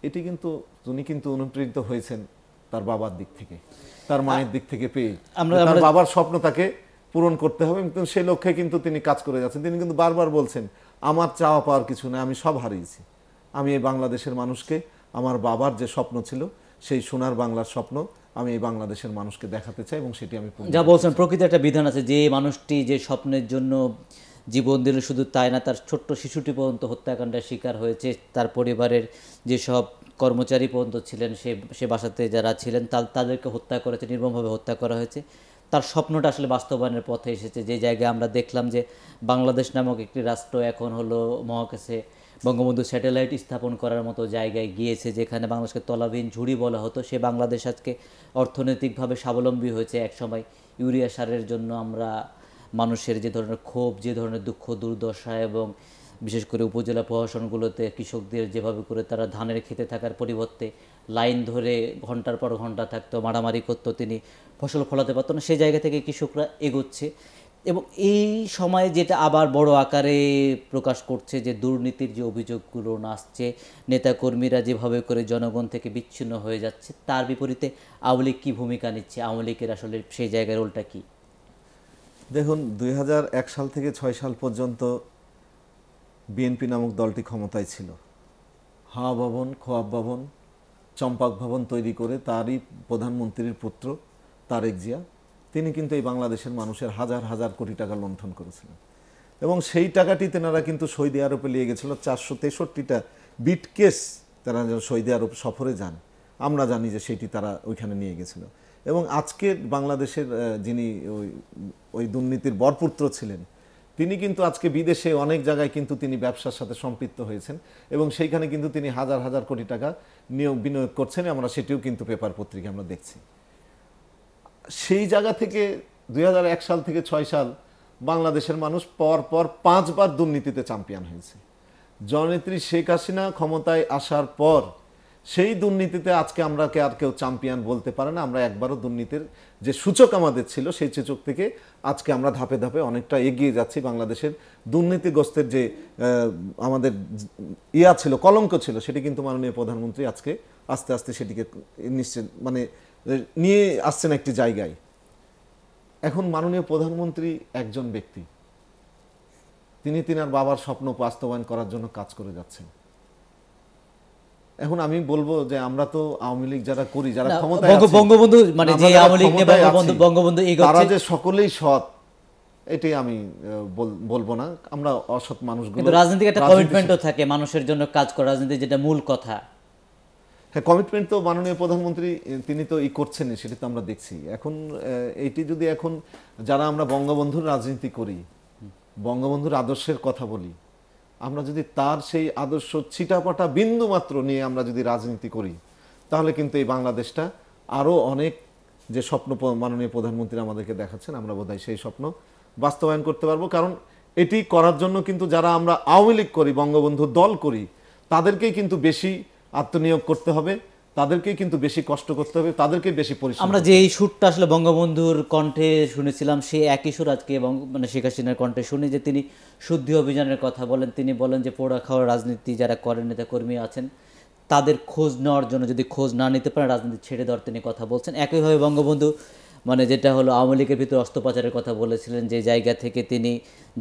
এটি কিন্তু উনি কিন্তু অনুপ্রেরিত হয়েছেন তার বাবার দিক থেকে তার মায়ের দিক থেকে পেয়ে তার বাবার স্বপ্ন তাকে পূরণ করতে হবে এবং সেই লক্ষ্যে কিন্তু তিনি কাজ করে যাচ্ছেন তিনি কিন্তু বারবার বলছেন আমার চাওয়া পাওয়ার কিছু না আমি সব হারিয়েছি আমি এই বাংলাদেশের মানুষকে আমার বাবার যে স্বপ্ন ছিল সেই সোনার বাংলার স্বপ্ন আমি এই বাংলাদেশের মানুষকে দেখাতে চাই এবং সেটি আমি যা বলছেন প্রকৃতি একটা বিধান আছে যে মানুষটি যে স্বপ্নের জন্য জীবন দিলে শুধু তাই না তার ছোট্ট শিশুটি পর্যন্ত হত্যাকাণ্ডের শিকার হয়েছে তার পরিবারের যেসব কর্মচারী পর্যন্ত ছিলেন সে সে বাসাতে যারা ছিলেন তাদেরকে হত্যা করেছে নির্মমভাবে হত্যা করা হয়েছে তার স্বপ্নটা আসলে বাস্তবায়নের পথে এসেছে যে জায়গায় আমরা দেখলাম যে বাংলাদেশ নামক একটি রাষ্ট্র এখন হলো মহাকাশে বঙ্গবন্ধু স্যাটেলাইট স্থাপন করার মতো জায়গায় গিয়েছে যেখানে বাংলাদেশকে তলাবিহীন ঝুড়ি বলা হতো সে বাংলাদেশ আজকে অর্থনৈতিকভাবে স্বাবলম্বী হয়েছে একসময় ইউরিয়া সারের জন্য আমরা মানুষের যে ধরনের ক্ষোভ যে ধরনের দুঃখ দুর্দশা এবং বিশেষ করে উপজেলা প্রশাসনগুলোতে কৃষকদের যেভাবে করে তারা ধানের খেতে থাকার পরিবর্তে লাইন ধরে ঘন্টার পর ঘন্টা থাকতো মারামারি করতো তিনি ফসল ফলাতে পারতো না সেই জায়গা থেকে কৃষকরা এগোচ্ছে এবং এই সময়ে যেটা আবার বড় আকারে প্রকাশ করছে যে দুর্নীতির যে অভিযোগগুলো আসছে নেতাকর্মীরা যেভাবে করে জনগণ থেকে বিচ্ছিন্ন হয়ে যাচ্ছে তার বিপরীতে আওয়ামী লীগ কী ভূমিকা নিচ্ছে আওয়ামী লীগের আসলে সেই জায়গার রোলটা কী দেখুন দুই সাল থেকে ছয় সাল পর্যন্ত বিএনপি নামক দলটি ক্ষমতায় ছিল হাওয়া ভবন খোয়াব ভবন চম্পাক ভবন তৈরি করে তারই প্রধানমন্ত্রীর পুত্র তারেক জিয়া তিনি কিন্তু এই বাংলাদেশের মানুষের হাজার হাজার কোটি টাকা লণ্ঠন করেছিলেন এবং সেই টাকাটি তেনারা কিন্তু সৌদি আরবে নিয়ে গেছিল চারশো তেষট্টিটা বিট কেস তারা সৌদি আরব সফরে যান আমরা জানি যে সেটি তারা ওইখানে নিয়ে গেছিল এবং আজকের বাংলাদেশের যিনি ওই ওই দুর্নীতির বরপুত্র ছিলেন তিনি কিন্তু আজকে বিদেশে অনেক জায়গায় কিন্তু তিনি ব্যবসার সাথে সম্পৃক্ত হয়েছেন এবং সেইখানে কিন্তু তিনি হাজার হাজার কোটি টাকা নিয়োগ বিনিয়োগ করছেন আমরা সেটিও কিন্তু পেপার পত্রিকা আমরা দেখছি সেই জায়গা থেকে দুই সাল থেকে ছয় সাল বাংলাদেশের মানুষ পর পর পাঁচবার দুর্নীতিতে চ্যাম্পিয়ন হয়েছে জননেত্রী শেখ হাসিনা ক্ষমতায় আসার পর সেই দুর্নীতিতে আজকে আমরা কে আর কেউ চ্যাম্পিয়ন বলতে পারে না আমরা একবারও দুর্নীতির যে সূচক আমাদের ছিল সেই সূচক থেকে আজকে আমরা ধাপে ধাপে অনেকটা এগিয়ে যাচ্ছি বাংলাদেশের দুর্নীতিগ্রস্তের যে আমাদের ইয়া ছিল কলঙ্ক ছিল সেটি কিন্তু মাননীয় প্রধানমন্ত্রী আজকে আস্তে আস্তে সেটিকে নিশ্চিত মানে নিয়ে আসছেন একটি জায়গায় এখন মাননীয় প্রধানমন্ত্রী একজন ব্যক্তি তিনি তিনার বাবার স্বপ্ন বাস্তবায়ন করার জন্য কাজ করে যাচ্ছেন এখন আমি বলবো যে আমরা তো আওয়ামী লীগ যারা করি যারা মানে ক্ষমতায় বঙ্গবন্ধু মানে যে আওয়ামী লীগ বঙ্গবন্ধু বঙ্গবন্ধু তারা যে সকলেই সৎ এটাই আমি বলবো না আমরা অসৎ মানুষগুলো কিন্তু রাজনৈতিক একটা কমিটমেন্টও থাকে মানুষের জন্য কাজ করা রাজনীতি যেটা মূল কথা হ্যাঁ কমিটমেন্ট তো মাননীয় প্রধানমন্ত্রী তিনি তো ই করছেন সেটা তো আমরা দেখছি এখন এটি যদি এখন যারা আমরা বঙ্গবন্ধুর রাজনীতি করি বঙ্গবন্ধুর আদর্শের কথা বলি আমরা যদি তার সেই আদর্শ ছিটাপাটা বিন্দু মাত্র নিয়ে আমরা যদি রাজনীতি করি তাহলে কিন্তু এই বাংলাদেশটা আরও অনেক যে স্বপ্ন মাননীয় প্রধানমন্ত্রী আমাদেরকে দেখাচ্ছেন আমরা বোধহয় সেই স্বপ্ন বাস্তবায়ন করতে পারবো কারণ এটি করার জন্য কিন্তু যারা আমরা আওয়ামী লীগ করি বঙ্গবন্ধু দল করি তাদেরকেই কিন্তু বেশি আত্মনিয়োগ করতে হবে তাদেরকেই কিন্তু বেশি কষ্ট করতে হবে তাদেরকে বেশি পরিশ্রম আমরা যে এই সুরটা আসলে বঙ্গবন্ধুর কণ্ঠে শুনেছিলাম সেই একই সুর আজকে মানে শেখ হাসিনার কণ্ঠে শুনে যে তিনি শুদ্ধি অভিযানের কথা বলেন তিনি বলেন যে পোড়া খাওয়ার রাজনীতি যারা করেন নেতা কর্মী আছেন তাদের খোঁজ নেওয়ার জন্য যদি খোঁজ না নিতে পারেন রাজনীতি ছেড়ে দেওয়ার তিনি কথা বলছেন একইভাবে বঙ্গবন্ধু মানে যেটা হলো আওয়ামী লীগের ভিতরে অস্ত্রোপচারের কথা বলেছিলেন যে জায়গা থেকে তিনি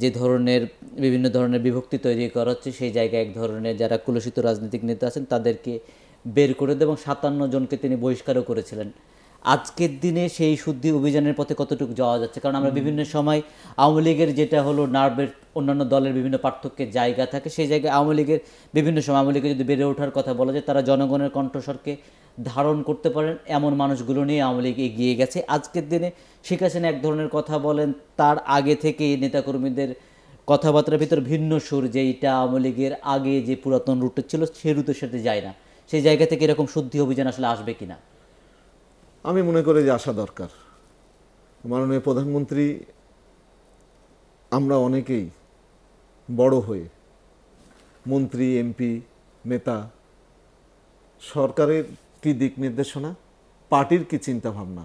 যে ধরনের বিভিন্ন ধরনের বিভক্তি তৈরি করা হচ্ছে সেই জায়গায় এক ধরনের যারা কুলসিত রাজনৈতিক নেতা আছেন তাদেরকে বের করে দেয় এবং সাতান্ন জনকে তিনি বহিষ্কারও করেছিলেন আজকের দিনে সেই শুদ্ধি অভিযানের পথে কতটুকু যাওয়া যাচ্ছে কারণ আমরা বিভিন্ন সময় আওয়ামী লীগের যেটা হলো নার্ভের অন্যান্য দলের বিভিন্ন পার্থক্যের জায়গা থাকে সেই জায়গায় আওয়ামী লীগের বিভিন্ন সময় আওয়ামী লীগের যদি বেড়ে ওঠার কথা বলা যায় তারা জনগণের কণ্ঠস্বরকে ধারণ করতে পারেন এমন মানুষগুলো নিয়ে আওয়ামী লীগ এগিয়ে গেছে আজকের দিনে শেখ হাসিনা এক ধরনের কথা বলেন তার আগে থেকে নেতাকর্মীদের কথাবার্তার ভিতর ভিন্ন সুর যেইটা আওয়ামী লীগের আগে যে পুরাতন রুটে ছিল সে রুটের সাথে যায় না সেই জায়গা থেকে এরকম শুদ্ধি অভিযান আসলে আসবে কিনা আমি মনে করি যে আসা দরকার মাননীয় প্রধানমন্ত্রী আমরা অনেকেই বড় হয়ে মন্ত্রী এমপি নেতা সরকারের কী দিক নির্দেশনা পার্টির কী চিন্তাভাবনা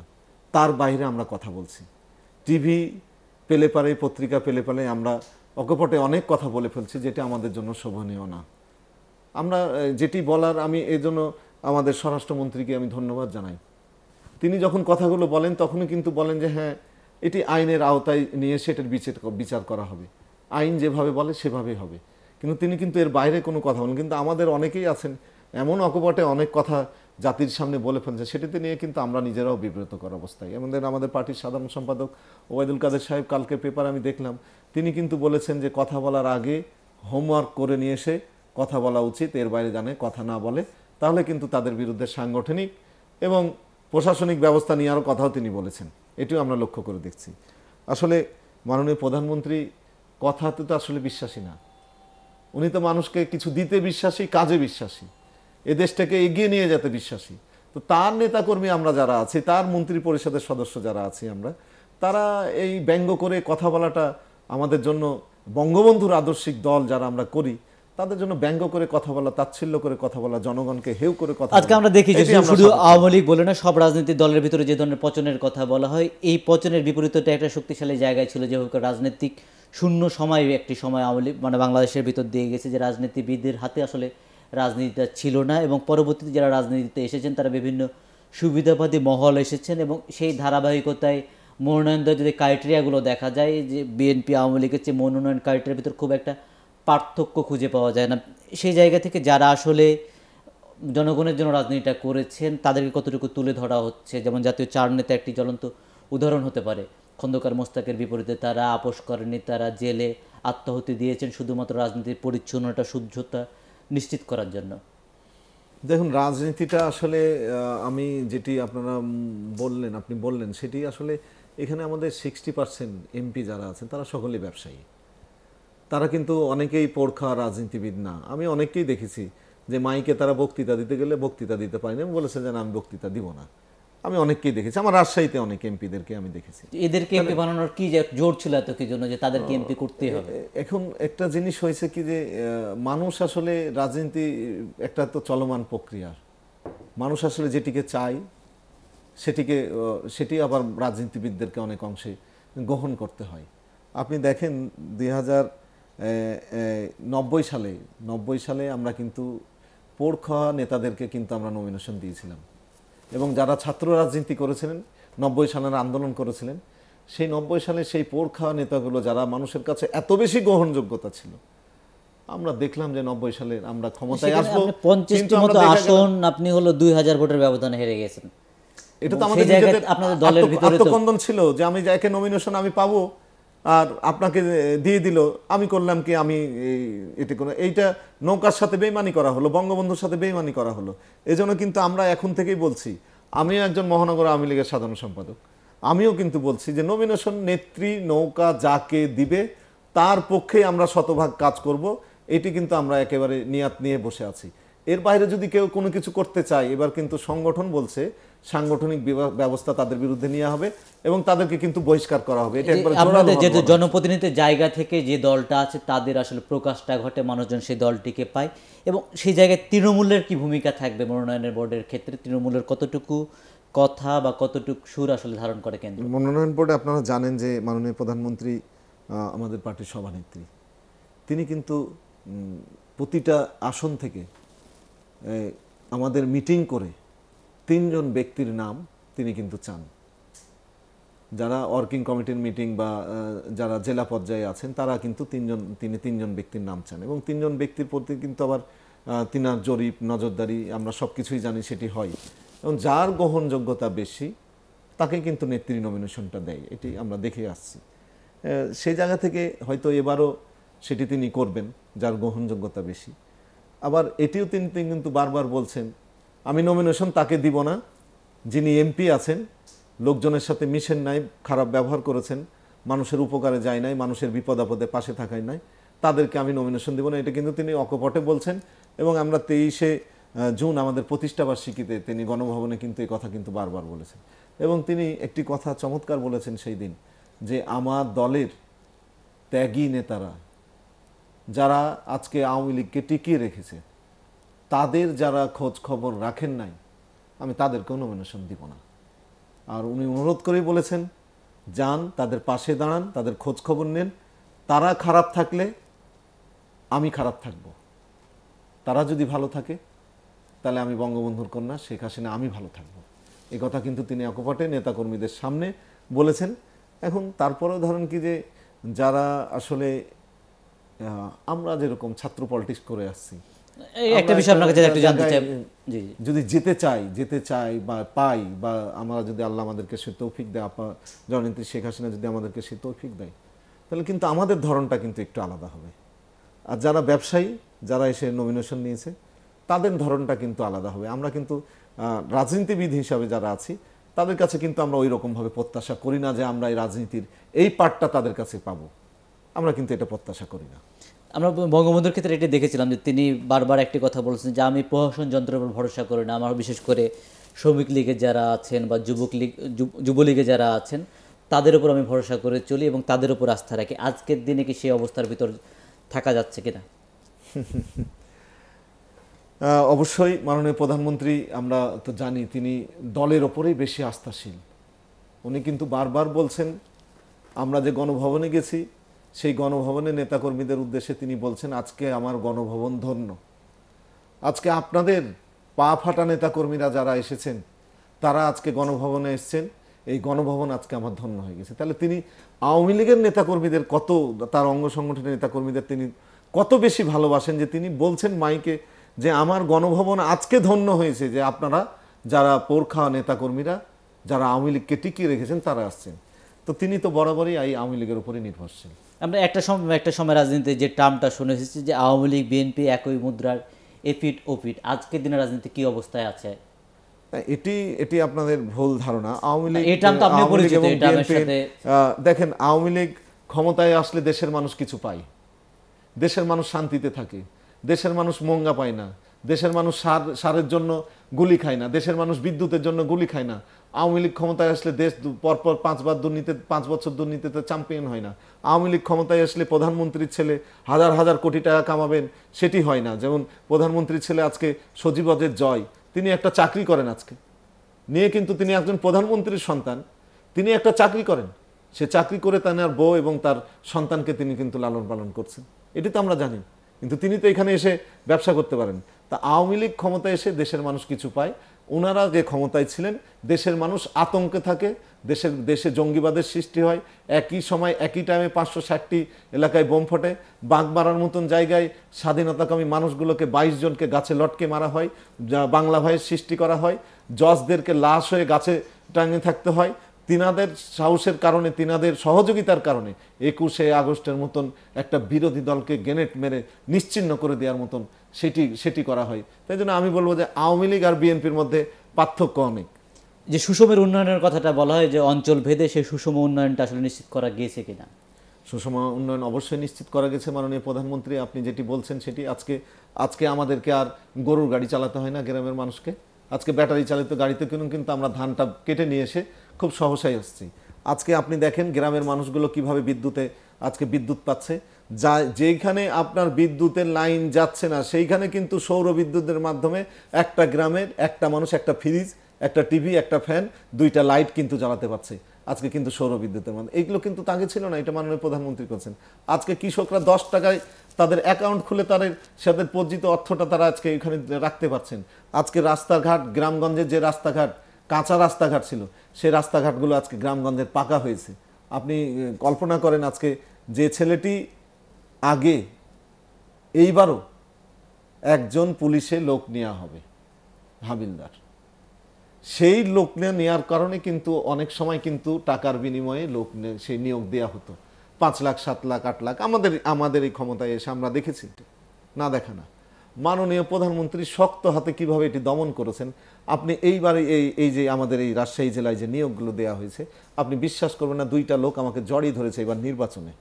তার বাইরে আমরা কথা বলছি টিভি পেলে পারে পত্রিকা পেলে পেলে আমরা অকপটে অনেক কথা বলে ফেলছি যেটা আমাদের জন্য শোভনীয় না আমরা যেটি বলার আমি এজন্য আমাদের স্বরাষ্ট্রমন্ত্রীকে আমি ধন্যবাদ জানাই তিনি যখন কথাগুলো বলেন তখনই কিন্তু বলেন যে হ্যাঁ এটি আইনের আওতায় নিয়ে সেটার বিচার বিচার করা হবে আইন যেভাবে বলে সেভাবেই হবে কিন্তু তিনি কিন্তু এর বাইরে কোনো কথা বলেন কিন্তু আমাদের অনেকেই আছেন এমন অকপটে অনেক কথা জাতির সামনে বলে ফেলছে সেটিতে নিয়ে কিন্তু আমরা নিজেরাও করার অবস্থায় এমনদের আমাদের পার্টির সাধারণ সম্পাদক ওবায়দুল কাদের সাহেব কালকে পেপার আমি দেখলাম তিনি কিন্তু বলেছেন যে কথা বলার আগে হোমওয়ার্ক করে নিয়ে এসে কথা বলা উচিত এর বাইরে জানে কথা না বলে তাহলে কিন্তু তাদের বিরুদ্ধে সাংগঠনিক এবং প্রশাসনিক ব্যবস্থা নিয়ে আরও কথাও তিনি বলেছেন এটিও আমরা লক্ষ্য করে দেখছি আসলে মাননীয় প্রধানমন্ত্রী কথাতে তো আসলে বিশ্বাসী না উনি তো মানুষকে কিছু দিতে বিশ্বাসী কাজে বিশ্বাসী এ দেশটাকে এগিয়ে নিয়ে যেতে বিশ্বাসী তো তার নেতাকর্মী আমরা যারা আছি তার মন্ত্রী পরিষদের সদস্য যারা আছি আমরা তারা এই ব্যঙ্গ করে কথা বলাটা আমাদের জন্য বঙ্গবন্ধুর আদর্শিক দল যারা আমরা করি তাদের জন্য ব্যঙ্গ করে কথা বলা তাচ্ছিল্য করে কথা বলা জনগণকে হেউ করে কথা আজকে আমরা দেখি যে শুধু আওয়ামী লীগ বলে না সব রাজনৈতিক দলের ভিতরে যে ধরনের পচনের কথা বলা হয় এই পচনের বিপরীতটা একটা শক্তিশালী জায়গায় ছিল যে রাজনৈতিক শূন্য সময় একটি সময় আওয়ামী লীগ মানে বাংলাদেশের ভিতর দিয়ে গেছে যে রাজনীতিবিদদের হাতে আসলে রাজনীতিটা ছিল না এবং পরবর্তীতে যারা রাজনীতিতে এসেছেন তারা বিভিন্ন সুবিধাবাদী মহল এসেছেন এবং সেই ধারাবাহিকতায় মনোনয়ন যদি ক্রাইটেরিয়াগুলো দেখা যায় যে বিএনপি আওয়ামী লীগের চেয়ে মনোনয়ন ক্রাইটেরিয়ার ভিতর খুব একটা পার্থক্য খুঁজে পাওয়া যায় না সেই জায়গা থেকে যারা আসলে জনগণের জন্য রাজনীতিটা করেছেন তাদেরকে কতটুকু তুলে ধরা হচ্ছে যেমন জাতীয় চার নেতা একটি জ্বলন্ত উদাহরণ হতে পারে খন্দকার মোস্তাকের বিপরীতে তারা আপোষ করেনি তারা জেলে আত্মাহুতি দিয়েছেন শুধুমাত্র রাজনীতির পরিচ্ছন্নতা শুদ্ধতা নিশ্চিত করার জন্য দেখুন রাজনীতিটা আসলে আমি যেটি আপনারা বললেন আপনি বললেন সেটি আসলে এখানে আমাদের সিক্সটি পার্সেন্ট এমপি যারা আছেন তারা সকলেই ব্যবসায়ী তারা কিন্তু অনেকেই পরখা রাজনীতিবিদ না আমি অনেককেই দেখেছি যে মাইকে তারা বক্তৃতা দিতে গেলে বক্তৃতা দিতে পারেনি আমি বলেছে যে আমি বক্তৃতা দিব না আমি অনেককেই দেখেছি আমার রাজশাহীতে অনেক এমপিদেরকে আমি দেখেছি এদেরকে এমপি বানানোর কি যে জোর ছিল এত কি জন্য যে তাদেরকে এমপি করতে হবে এখন একটা জিনিস হয়েছে কি যে মানুষ আসলে রাজনীতি একটা তো চলমান প্রক্রিয়ার মানুষ আসলে যেটিকে চায় সেটিকে সেটি আবার রাজনীতিবিদদেরকে অনেক অংশে গ্রহণ করতে হয় আপনি দেখেন দুই নব্বই সালে নব্বই সালে আমরা কিন্তু পোড় খাওয়া নেতাদেরকে কিন্তু আমরা নমিনেশন দিয়েছিলাম এবং যারা ছাত্র রাজনীতি করেছিলেন নব্বই সালের আন্দোলন করেছিলেন সেই নব্বই সালে সেই পোড় খাওয়া নেতাগুলো যারা মানুষের কাছে এত বেশি গ্রহণযোগ্যতা ছিল আমরা দেখলাম যে নব্বই সালে আমরা ক্ষমতায় আসবো পঞ্চাশটি মতো আসন আপনি হলো দুই হাজার ভোটের ব্যবধানে হেরে গেছেন এটা তো আমাদের আপনাদের দলের ভিতরে আত্মকন্দন ছিল যে আমি যাকে নমিনেশন আমি পাবো আর আপনাকে দিয়ে দিল আমি করলাম কি আমি এটি কোনো এইটা নৌকার সাথে বেইমানি করা হলো বঙ্গবন্ধুর সাথে বেইমানি করা হলো এজন্য কিন্তু আমরা এখন থেকেই বলছি আমিও একজন মহানগর আওয়ামী লীগের সাধারণ সম্পাদক আমিও কিন্তু বলছি যে নমিনেশন নেত্রী নৌকা যাকে দিবে তার পক্ষে আমরা শতভাগ কাজ করব এটি কিন্তু আমরা একেবারে নিয়াত নিয়ে বসে আছি এর বাইরে যদি কেউ কোনো কিছু করতে চায় এবার কিন্তু সংগঠন বলছে সাংগঠনিক ব্যবস্থা তাদের বিরুদ্ধে নেওয়া হবে এবং তাদেরকে কিন্তু বহিষ্কার করা হবে আপনাদের যেহেতু জনপ্রতিনিধি জায়গা থেকে যে দলটা আছে তাদের আসলে প্রকাশটা ঘটে মানুষজন সেই দলটিকে পায় এবং সেই জায়গায় তৃণমূলের কি ভূমিকা থাকবে মনোনয়নের বোর্ডের ক্ষেত্রে তৃণমূলের কতটুকু কথা বা কতটুকু সুর আসলে ধারণ করে কেন্দ্র মনোনয়ন বোর্ডে আপনারা জানেন যে মাননীয় প্রধানমন্ত্রী আমাদের পার্টির সভানেত্রী তিনি কিন্তু প্রতিটা আসন থেকে আমাদের মিটিং করে তিনজন ব্যক্তির নাম তিনি কিন্তু চান যারা ওয়ার্কিং কমিটির মিটিং বা যারা জেলা পর্যায়ে আছেন তারা কিন্তু তিনজন তিনি তিনজন ব্যক্তির নাম চান এবং তিনজন ব্যক্তির প্রতি কিন্তু আবার তিনার জরিপ নজরদারি আমরা সব কিছুই জানি সেটি হয় এবং যার গ্রহণযোগ্যতা বেশি তাকে কিন্তু নেত্রী নমিনেশনটা দেয় এটি আমরা দেখে আসছি সে জায়গা থেকে হয়তো এবারও সেটি তিনি করবেন যার গ্রহণযোগ্যতা বেশি আবার এটিও তিনি কিন্তু বারবার বলছেন আমি নমিনেশন তাকে দিব না যিনি এমপি আছেন লোকজনের সাথে মিশেন নাই খারাপ ব্যবহার করেছেন মানুষের উপকারে যায় নাই মানুষের বিপদ আপদে পাশে থাকায় নাই তাদেরকে আমি নমিনেশন দিব না এটা কিন্তু তিনি অকপটে বলছেন এবং আমরা তেইশে জুন আমাদের প্রতিষ্ঠা বার্ষিকীতে তিনি গণভবনে কিন্তু এই কথা কিন্তু বারবার বলেছেন এবং তিনি একটি কথা চমৎকার বলেছেন সেই দিন যে আমার দলের ত্যাগী নেতারা যারা আজকে আওয়ামী লীগকে টিকিয়ে রেখেছে তাদের যারা খোঁজ খবর রাখেন নাই আমি তাদেরকে নমিনেশন দিব না আর উনি অনুরোধ করেই বলেছেন যান তাদের পাশে দাঁড়ান তাদের খোঁজ খবর নেন তারা খারাপ থাকলে আমি খারাপ থাকব তারা যদি ভালো থাকে তাহলে আমি বঙ্গবন্ধুর কন্যা শেখ হাসিনা আমি ভালো থাকব এ কথা কিন্তু তিনি অকপটে নেতাকর্মীদের সামনে বলেছেন এখন তারপরেও ধরেন কি যে যারা আসলে আমরা যেরকম ছাত্র পলিটিক্স করে আসছি একটা বিষয় আপনার কাছে একটু জানতে চাই জি যদি যেতে চাই যেতে চাই বা পাই বা আমরা যদি আল্লাহ আমাদেরকে সে তৌফিক দেয় আপা জননেত্রী শেখ হাসিনা যদি আমাদেরকে সে তৌফিক দেয় তাহলে কিন্তু আমাদের ধরনটা কিন্তু একটু আলাদা হবে আর যারা ব্যবসায়ী যারা এসে নমিনেশন নিয়েছে তাদের ধরনটা কিন্তু আলাদা হবে আমরা কিন্তু রাজনীতিবিদ হিসাবে যারা আছি তাদের কাছে কিন্তু আমরা ওই রকমভাবে প্রত্যাশা করি না যে আমরা এই রাজনীতির এই পার্টটা তাদের কাছে পাবো আমরা কিন্তু এটা প্রত্যাশা করি না আমরা বঙ্গবন্ধুর ক্ষেত্রে এটি দেখেছিলাম যে তিনি বারবার একটি কথা বলেছেন যে আমি প্রশাসন যন্ত্রের উপর ভরসা করি না আমার বিশেষ করে শ্রমিক লীগের যারা আছেন বা যুবক লীগ যুবলীগে যারা আছেন তাদের উপর আমি ভরসা করে চলি এবং তাদের উপর আস্থা রাখি আজকের দিনে কি সেই অবস্থার ভিতর থাকা যাচ্ছে কিনা অবশ্যই মাননীয় প্রধানমন্ত্রী আমরা তো জানি তিনি দলের ওপরেই বেশি আস্থাশীল উনি কিন্তু বারবার বলছেন আমরা যে গণভবনে গেছি সেই গণভবনে নেতাকর্মীদের উদ্দেশ্যে তিনি বলছেন আজকে আমার গণভবন ধন্য আজকে আপনাদের পা ফাটা নেতাকর্মীরা যারা এসেছেন তারা আজকে গণভবনে এসছেন এই গণভবন আজকে আমার ধন্য হয়ে গেছে তাহলে তিনি আওয়ামী লীগের নেতাকর্মীদের কত তার অঙ্গ সংগঠনের নেতাকর্মীদের তিনি কত বেশি ভালোবাসেন যে তিনি বলছেন মাইকে যে আমার গণভবন আজকে ধন্য হয়েছে যে আপনারা যারা পোরখা নেতাকর্মীরা যারা আওয়ামী লীগকে টিকিয়ে রেখেছেন তারা আসছেন তো তিনি তো বরাবরই এই আওয়ামী লীগের উপরে নির্ভরশীল আমরা একটা সময় একটা সময় রাজনীতিতে যে টার্মটা শুনে এসেছি যে আওয়ামী লীগ বিএনপি একই মুদ্রার এপিট ওপিট আজকের দিনে রাজনীতি কি অবস্থায় আছে এটি এটি আপনাদের ভুল ধারণা আওয়ামী লীগ এটা তো আপনি পরিচিত দেখেন আওয়ামী লীগ ক্ষমতায় আসলে দেশের মানুষ কিছু পায় দেশের মানুষ শান্তিতে থাকে দেশের মানুষ মঙ্গা পায় না দেশের মানুষ সার সারের জন্য গুলি খায় না দেশের মানুষ বিদ্যুতের জন্য গুলি খায় না আওয়ামী লীগ ক্ষমতায় আসলে দেশ পরপর পাঁচবার দুর্নীতি পাঁচ বছর দুর্নীতিতে চ্যাম্পিয়ন হয় না আওয়ামী লীগ ক্ষমতায় আসলে প্রধানমন্ত্রীর ছেলে হাজার হাজার কোটি টাকা কামাবেন সেটি হয় না যেমন প্রধানমন্ত্রীর ছেলে আজকে সজীবদের জয় তিনি একটা চাকরি করেন আজকে নিয়ে কিন্তু তিনি একজন প্রধানমন্ত্রীর সন্তান তিনি একটা চাকরি করেন সে চাকরি করে তার বউ এবং তার সন্তানকে তিনি কিন্তু লালন পালন করছেন এটি তো আমরা জানি কিন্তু তিনি তো এখানে এসে ব্যবসা করতে পারেন তা আওয়ামী লীগ ক্ষমতায় এসে দেশের মানুষ কিছু পায় ওনারা যে ক্ষমতায় ছিলেন দেশের মানুষ আতঙ্কে থাকে দেশের দেশে জঙ্গিবাদের সৃষ্টি হয় একই সময় একই টাইমে পাঁচশো ষাটটি এলাকায় বোম ফোটে বাঘ মারার মতন জায়গায় স্বাধীনতাকামী মানুষগুলোকে বাইশ জনকে গাছে লটকে মারা হয় যা বাংলা ভাইয়ের সৃষ্টি করা হয় জজদেরকে লাশ হয়ে গাছে টাঙিয়ে থাকতে হয় তিনাদের সাহসের কারণে তিনাদের সহযোগিতার কারণে একুশে আগস্টের মতন একটা বিরোধী দলকে গেনেট মেরে নিশ্চিন্ন করে দেওয়ার মতন সেটি সেটি করা হয় তাই জন্য আমি বলবো যে আওয়ামী লীগ আর বিএনপির মধ্যে পার্থক্য অনেক যে সুষমের উন্নয়নের কথাটা বলা হয় যে অঞ্চল ভেদে সেই সুষম উন্নয়নটা আসলে নিশ্চিত করা গিয়েছে কিনা সুষম উন্নয়ন অবশ্যই নিশ্চিত করা গেছে মাননীয় প্রধানমন্ত্রী আপনি যেটি বলছেন সেটি আজকে আজকে আমাদেরকে আর গরুর গাড়ি চালাতে হয় না গ্রামের মানুষকে আজকে ব্যাটারি চালিত গাড়িতে কিনুন কিন্তু আমরা ধানটা কেটে নিয়ে এসে খুব সহসাই আসছি আজকে আপনি দেখেন গ্রামের মানুষগুলো কিভাবে বিদ্যুতে আজকে বিদ্যুৎ পাচ্ছে যা যেইখানে আপনার বিদ্যুতের লাইন যাচ্ছে না সেইখানে কিন্তু সৌর বিদ্যুতের মাধ্যমে একটা গ্রামের একটা মানুষ একটা ফ্রিজ একটা টিভি একটা ফ্যান দুইটা লাইট কিন্তু জ্বালাতে পারছে আজকে কিন্তু সৌর বিদ্যুতের মাধ্যমে এইগুলো কিন্তু তাকে ছিল না এটা মাননীয় প্রধানমন্ত্রী করছেন আজকে কৃষকরা দশ টাকায় তাদের অ্যাকাউন্ট খুলে তাদের সাথে পর্যিত অর্থটা তারা আজকে এখানে রাখতে পারছেন আজকে রাস্তাঘাট গ্রামগঞ্জের যে রাস্তাঘাট কাঁচা রাস্তাঘাট ছিল সে রাস্তাঘাটগুলো আজকে গ্রামগঞ্জের পাকা হয়েছে আপনি কল্পনা করেন আজকে যে ছেলেটি আগে এইবারও একজন পুলিশে লোক নেওয়া হবে হাবিলদার সেই লোক নেওয়ার কারণে কিন্তু অনেক সময় কিন্তু টাকার বিনিময়ে লোক সেই নিয়োগ দেওয়া হতো পাঁচ লাখ সাত লাখ আট লাখ আমাদের আমাদের এই ক্ষমতায় এসে আমরা দেখেছি না দেখা না মাননীয় প্রধানমন্ত্রী শক্ত হাতে কিভাবে এটি দমন করেছেন আপনি এইবারে এই এই যে আমাদের এই রাজশাহী জেলায় যে নিয়োগগুলো দেওয়া হয়েছে আপনি বিশ্বাস করবেন না দুইটা লোক আমাকে জড়িয়ে ধরেছে এবার নির্বাচনে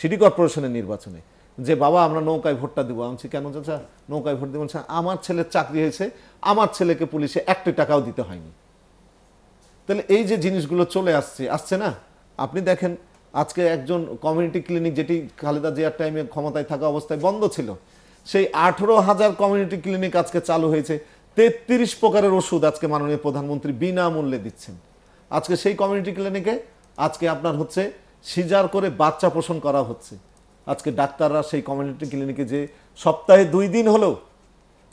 সিটি কর্পোরেশনের নির্বাচনে যে বাবা আমরা নৌকায় ভোটটা দেবো আমি কেন চাচা নৌকায় ভোট দেবো আমার ছেলের চাকরি হয়েছে আমার ছেলেকে পুলিশে একটি টাকাও দিতে হয়নি তাহলে এই যে জিনিসগুলো চলে আসছে আসছে না আপনি দেখেন আজকে একজন কমিউনিটি ক্লিনিক যেটি খালেদা জিয়ার টাইমে ক্ষমতায় থাকা অবস্থায় বন্ধ ছিল সেই আঠেরো হাজার কমিউনিটি ক্লিনিক আজকে চালু হয়েছে তেত্রিশ প্রকারের ওষুধ আজকে মাননীয় প্রধানমন্ত্রী বিনামূল্যে দিচ্ছেন আজকে সেই কমিউনিটি ক্লিনিকে আজকে আপনার হচ্ছে সিজার করে বাচ্চা পোষণ করা হচ্ছে আজকে ডাক্তাররা সেই কমিউনিটি ক্লিনিকে যে সপ্তাহে দুই দিন হলেও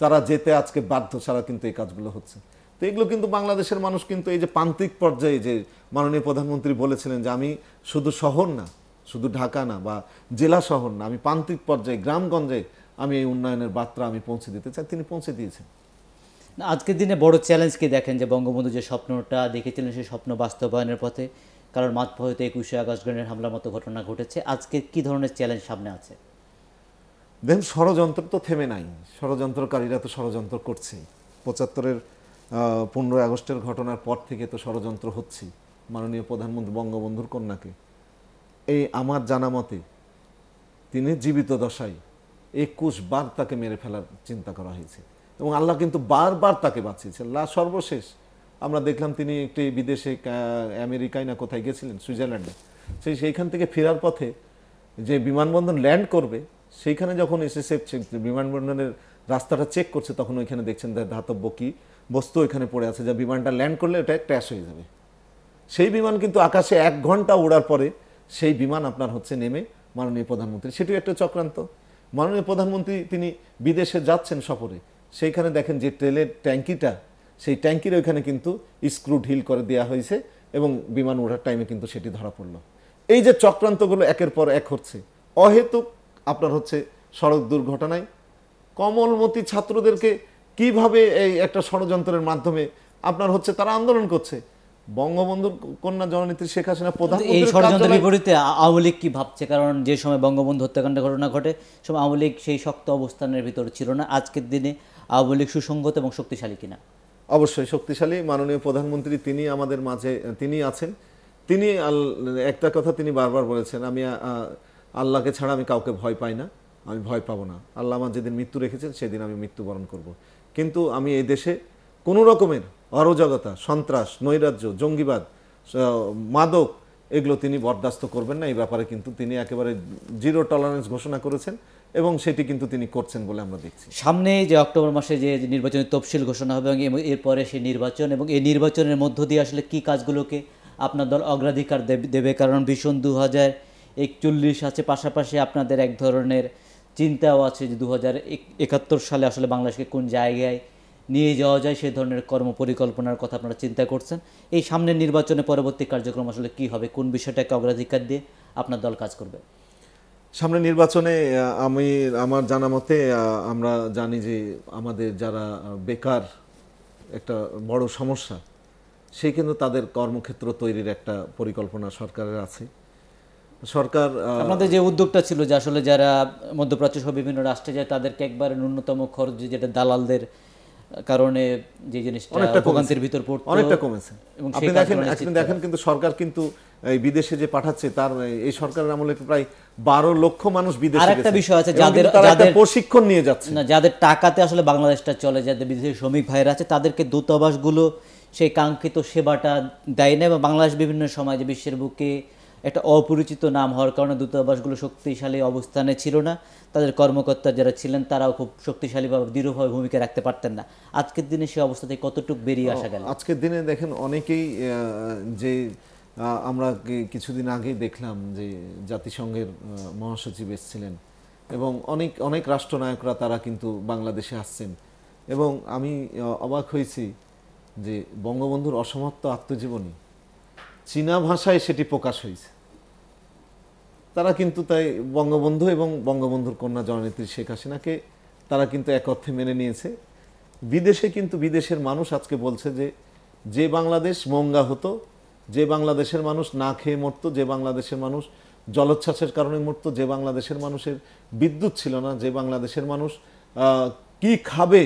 তারা যেতে আজকে বাধ্য ছাড়া কিন্তু এই কাজগুলো হচ্ছে তো এগুলো কিন্তু বাংলাদেশের মানুষ কিন্তু এই যে প্রান্তিক পর্যায়ে যে মাননীয় প্রধানমন্ত্রী বলেছিলেন যে আমি শুধু শহর না শুধু ঢাকা না বা জেলা শহর না আমি প্রান্তিক পর্যায়ে গ্রামগঞ্জে আমি এই উন্নয়নের বার্তা আমি পৌঁছে দিতে চাই তিনি পৌঁছে দিয়েছেন আজকের দিনে বড় চ্যালেঞ্জ কি দেখেন যে বঙ্গবন্ধু যে স্বপ্নটা দেখেছিলেন সেই স্বপ্ন বাস্তবায়নের পথে কারণ মাতভা হয়তো একুশে আগস্ট গ্রেনের হামলার মতো ঘটনা ঘটেছে আজকে কি ধরনের চ্যালেঞ্জ সামনে আছে দেখুন ষড়যন্ত্র তো থেমে নাই ষড়যন্ত্রকারীরা তো ষড়যন্ত্র করছেই পঁচাত্তরের পনেরোই আগস্টের ঘটনার পর থেকে তো ষড়যন্ত্র হচ্ছেই মাননীয় প্রধানমন্ত্রী বঙ্গবন্ধুর কন্যাকে এই আমার জানা মতে তিনি জীবিত দশায় একুশ বার তাকে মেরে ফেলার চিন্তা করা হয়েছে এবং আল্লাহ কিন্তু বারবার তাকে বাঁচিয়েছেন লা সর্বশেষ আমরা দেখলাম তিনি একটি বিদেশে আমেরিকায় না কোথায় গেছিলেন সুইজারল্যান্ডে সেই সেইখান থেকে ফেরার পথে যে বিমানবন্দর ল্যান্ড করবে সেইখানে যখন এসে সেফ বিমানবন্দরের রাস্তাটা চেক করছে তখন ওইখানে দেখছেন ধাতব্য কী বস্তু ওইখানে পড়ে আছে যা বিমানটা ল্যান্ড করলে ওটা ক্র্যাশ হয়ে যাবে সেই বিমান কিন্তু আকাশে এক ঘন্টা ওড়ার পরে সেই বিমান আপনার হচ্ছে নেমে মাননীয় প্রধানমন্ত্রী সেটিও একটা চক্রান্ত মাননীয় প্রধানমন্ত্রী তিনি বিদেশে যাচ্ছেন সফরে সেইখানে দেখেন যে তেলের ট্যাঙ্কিটা সেই ট্যাঙ্কির ওইখানে কিন্তু স্ক্রু ঢিল করে দেওয়া হয়েছে এবং বিমান ওঠার টাইমে কিন্তু সেটি ধরা পড়ল এই যে চক্রান্তগুলো একের পর এক হচ্ছে অহেতুক আপনার হচ্ছে সড়ক দুর্ঘটনায় কমলমতি ছাত্রদেরকে কিভাবে এই একটা ষড়যন্ত্রের মাধ্যমে আপনার হচ্ছে তারা আন্দোলন করছে বঙ্গবন্ধুর কন্যা জননেত্রী শেখ হাসিনা প্রধান এই ষড়যন্ত্রের বিপরীতে আওয়ামী লীগ কি ভাবছে কারণ যে সময় বঙ্গবন্ধু হত্যাকাণ্ডের ঘটনা ঘটে সব আওয়ামী লীগ সেই শক্ত অবস্থানের ভিতরে ছিল না আজকের দিনে আওয়ামী লীগ সুসংগত এবং শক্তিশালী কিনা অবশ্যই শক্তিশালী মাননীয় প্রধানমন্ত্রী তিনি আমাদের মাঝে তিনি আছেন তিনি একটা কথা তিনি বারবার বলেছেন আমি আল্লাহকে ছাড়া আমি কাউকে ভয় পাই না আমি ভয় পাবো না আল্লাহ আমার যেদিন মৃত্যু রেখেছেন সেদিন আমি মৃত্যুবরণ করব। কিন্তু আমি এই দেশে কোনো রকমের অরাজকতা সন্ত্রাস নৈরাজ্য জঙ্গিবাদ মাদক এগুলো তিনি বরদাস্ত করবেন না এই ব্যাপারে কিন্তু তিনি একেবারে জিরো টলারেন্স ঘোষণা করেছেন এবং সেটি কিন্তু তিনি করছেন বলে আমরা দেখছি সামনে যে অক্টোবর মাসে যে নির্বাচনের তফসিল ঘোষণা হবে এবং এরপরে সেই নির্বাচন এবং এই নির্বাচনের মধ্য দিয়ে আসলে কি কাজগুলোকে আপনার দল অগ্রাধিকার দেবে কারণ ভীষণ দু হাজার একচল্লিশ আছে পাশাপাশি আপনাদের এক ধরনের চিন্তাও আছে যে দু সালে আসলে বাংলাদেশকে কোন জায়গায় নিয়ে যাওয়া যায় সেই ধরনের কর্ম পরিকল্পনার কথা আপনারা চিন্তা করছেন এই সামনের নির্বাচনে পরবর্তী কার্যক্রম আসলে কী হবে কোন বিষয়টাকে অগ্রাধিকার দিয়ে আপনার দল কাজ করবে সামনে নির্বাচনে আমি আমার জানা মতে আমরা জানি যে আমাদের যারা বেকার একটা বড় সমস্যা সেই কিন্তু তাদের কর্মক্ষেত্র তৈরির একটা পরিকল্পনা সরকারের আছে সরকার আমাদের যে উদ্যোগটা ছিল যে আসলে যারা মধ্যপ্রাচ্য সহ বিভিন্ন রাষ্ট্রে যায় তাদেরকে একবারে ন্যূনতম খরচ যেটা দালালদের কারণে যে জিনিসটা ভোগান্তির ভিতর পড়তো অনেকটা কমেছে আপনি দেখেন আপনি দেখেন কিন্তু সরকার কিন্তু এই বিদেশে যে পাঠাচ্ছে তার এই সরকারের আমলে প্রায় বারো লক্ষ মানুষ বিদেশে আরেকটা বিষয় আছে যাদের যাদের প্রশিক্ষণ নিয়ে যাচ্ছে না যাদের টাকাতে আসলে বাংলাদেশটা চলে যাদের বিদেশে শ্রমিক ভাইরা আছে তাদেরকে দূতাবাসগুলো সেই কাঙ্ক্ষিত সেবাটা দেয় না বা বাংলাদেশ বিভিন্ন সময় যে বিশ্বের বুকে একটা অপরিচিত নাম হওয়ার কারণে দূতাবাসগুলো শক্তিশালী অবস্থানে ছিল না তাদের কর্মকর্তা যারা ছিলেন তারাও খুব শক্তিশালী বা দৃঢ়ভাবে ভূমিকা রাখতে পারতেন না আজকের দিনে সে অবস্থা থেকে কতটুকু বেরিয়ে আসা গেল আজকের দিনে দেখেন অনেকেই যে আমরা কিছুদিন আগে দেখলাম যে জাতিসংঘের মহাসচিব এসেছিলেন এবং অনেক অনেক রাষ্ট্রনায়করা তারা কিন্তু বাংলাদেশে আসছেন এবং আমি অবাক হয়েছি যে বঙ্গবন্ধুর অসমাপ্ত আত্মজীবনী চীনা ভাষায় সেটি প্রকাশ হয়েছে তারা কিন্তু তাই বঙ্গবন্ধু এবং বঙ্গবন্ধুর কন্যা জননেত্রী শেখ হাসিনাকে তারা কিন্তু এক অর্থে মেনে নিয়েছে বিদেশে কিন্তু বিদেশের মানুষ আজকে বলছে যে যে বাংলাদেশ মঙ্গা হতো যে বাংলাদেশের মানুষ না খেয়ে মরত যে বাংলাদেশের মানুষ জলোচ্ছ্বাসের কারণে মরত যে বাংলাদেশের মানুষের বিদ্যুৎ ছিল না যে বাংলাদেশের মানুষ কি খাবে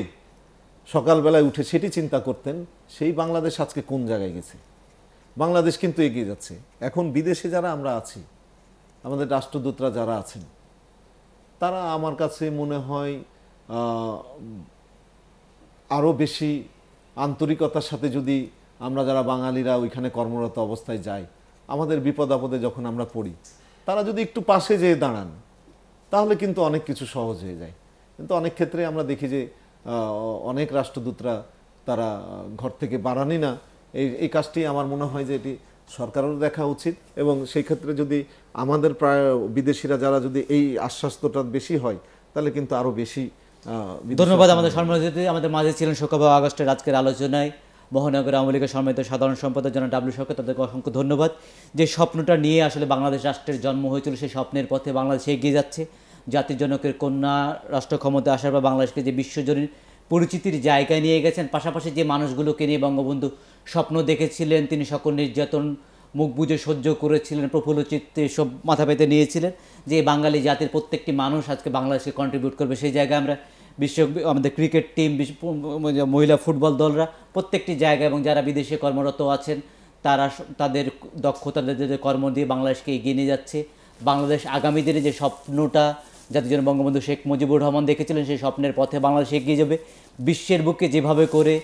সকালবেলায় উঠে সেটি চিন্তা করতেন সেই বাংলাদেশ আজকে কোন জায়গায় গেছে বাংলাদেশ কিন্তু এগিয়ে যাচ্ছে এখন বিদেশে যারা আমরা আছি আমাদের রাষ্ট্রদূতরা যারা আছেন তারা আমার কাছে মনে হয় আরও বেশি আন্তরিকতার সাথে যদি আমরা যারা বাঙালিরা ওইখানে কর্মরত অবস্থায় যাই আমাদের বিপদ আপদে যখন আমরা পড়ি তারা যদি একটু পাশে যেয়ে দাঁড়ান তাহলে কিন্তু অনেক কিছু সহজ হয়ে যায় কিন্তু অনেক ক্ষেত্রে আমরা দেখি যে অনেক রাষ্ট্রদূতরা তারা ঘর থেকে বাড়ানি না এই এই কাজটি আমার মনে হয় যে এটি সরকারও দেখা উচিত এবং সেই ক্ষেত্রে যদি আমাদের প্রায় বিদেশিরা যারা যদি এই আশ্বাস্তটা বেশি হয় তাহলে কিন্তু আরও বেশি ধন্যবাদ আমাদের সম্মানিত আমাদের মাঝে ছিলেন শোকাবা আগস্টের আজকের আলোচনায় মহানগর আওয়ামী লীগের সম্মানিত সাধারণ সম্পাদক জন ডাব্লিউ সরকার তাদেরকে অসংখ্য ধন্যবাদ যে স্বপ্নটা নিয়ে আসলে বাংলাদেশ রাষ্ট্রের জন্ম হয়েছিল সেই স্বপ্নের পথে বাংলাদেশ এগিয়ে যাচ্ছে জাতির জনকের কন্যা রাষ্ট্র ক্ষমতা আসার পর বাংলাদেশকে যে বিশ্বজনীন পরিচিতির জায়গায় নিয়ে গেছেন পাশাপাশি যে মানুষগুলোকে নিয়ে বঙ্গবন্ধু স্বপ্ন দেখেছিলেন তিনি সকল নির্যাতন মুখ বুঝে সহ্য করেছিলেন প্রফুল্লচিত্তে সব মাথা পেতে নিয়েছিলেন যে বাঙালি জাতির প্রত্যেকটি মানুষ আজকে বাংলাদেশকে কন্ট্রিবিউট করবে সেই জায়গায় আমরা বিশ্ব আমাদের ক্রিকেট টিম মহিলা ফুটবল দলরা প্রত্যেকটি জায়গায় এবং যারা বিদেশে কর্মরত আছেন তারা তাদের দক্ষতা তাদের কর্ম দিয়ে বাংলাদেশকে এগিয়ে নিয়ে যাচ্ছে বাংলাদেশ আগামী দিনে যে স্বপ্নটা জাতির জন্য বঙ্গবন্ধু শেখ মুজিবুর রহমান দেখেছিলেন সেই স্বপ্নের পথে বাংলাদেশ এগিয়ে যাবে বিশ্বের বুকে যেভাবে করে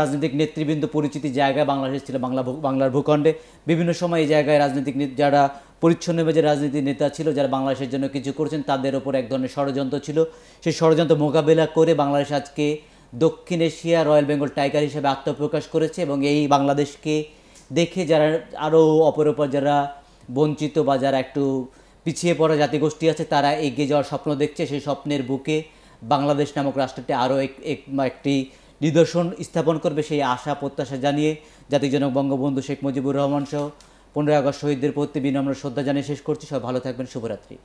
রাজনৈতিক নেতৃবৃন্দ পরিচিতি জায়গায় বাংলাদেশ ছিল বাংলা বাংলার ভূখণ্ডে বিভিন্ন সময় এই জায়গায় রাজনৈতিক যারা পরিচ্ছন্ন যে রাজনীতির নেতা ছিল যারা বাংলাদেশের জন্য কিছু করছেন তাদের ওপর এক ধরনের ষড়যন্ত্র ছিল সেই ষড়যন্ত্র মোকাবেলা করে বাংলাদেশ আজকে দক্ষিণ এশিয়া রয়্যাল বেঙ্গল টাইগার হিসেবে আত্মপ্রকাশ করেছে এবং এই বাংলাদেশকে দেখে যারা আরও অপর যারা বঞ্চিত বা যারা একটু পিছিয়ে পড়া জাতিগোষ্ঠী আছে তারা এগিয়ে যাওয়ার স্বপ্ন দেখছে সেই স্বপ্নের বুকে বাংলাদেশ নামক রাষ্ট্রটি আরও একটি নিদর্শন স্থাপন করবে সেই আশা প্রত্যাশা জানিয়ে জাতিজনক বঙ্গবন্ধু শেখ মুজিবুর রহমান সহ পনেরোই আগস্ট শহীদদের প্রতি বিনম্র শ্রদ্ধা জানিয়ে শেষ করছি সব ভালো থাকবেন শুভরাত্রি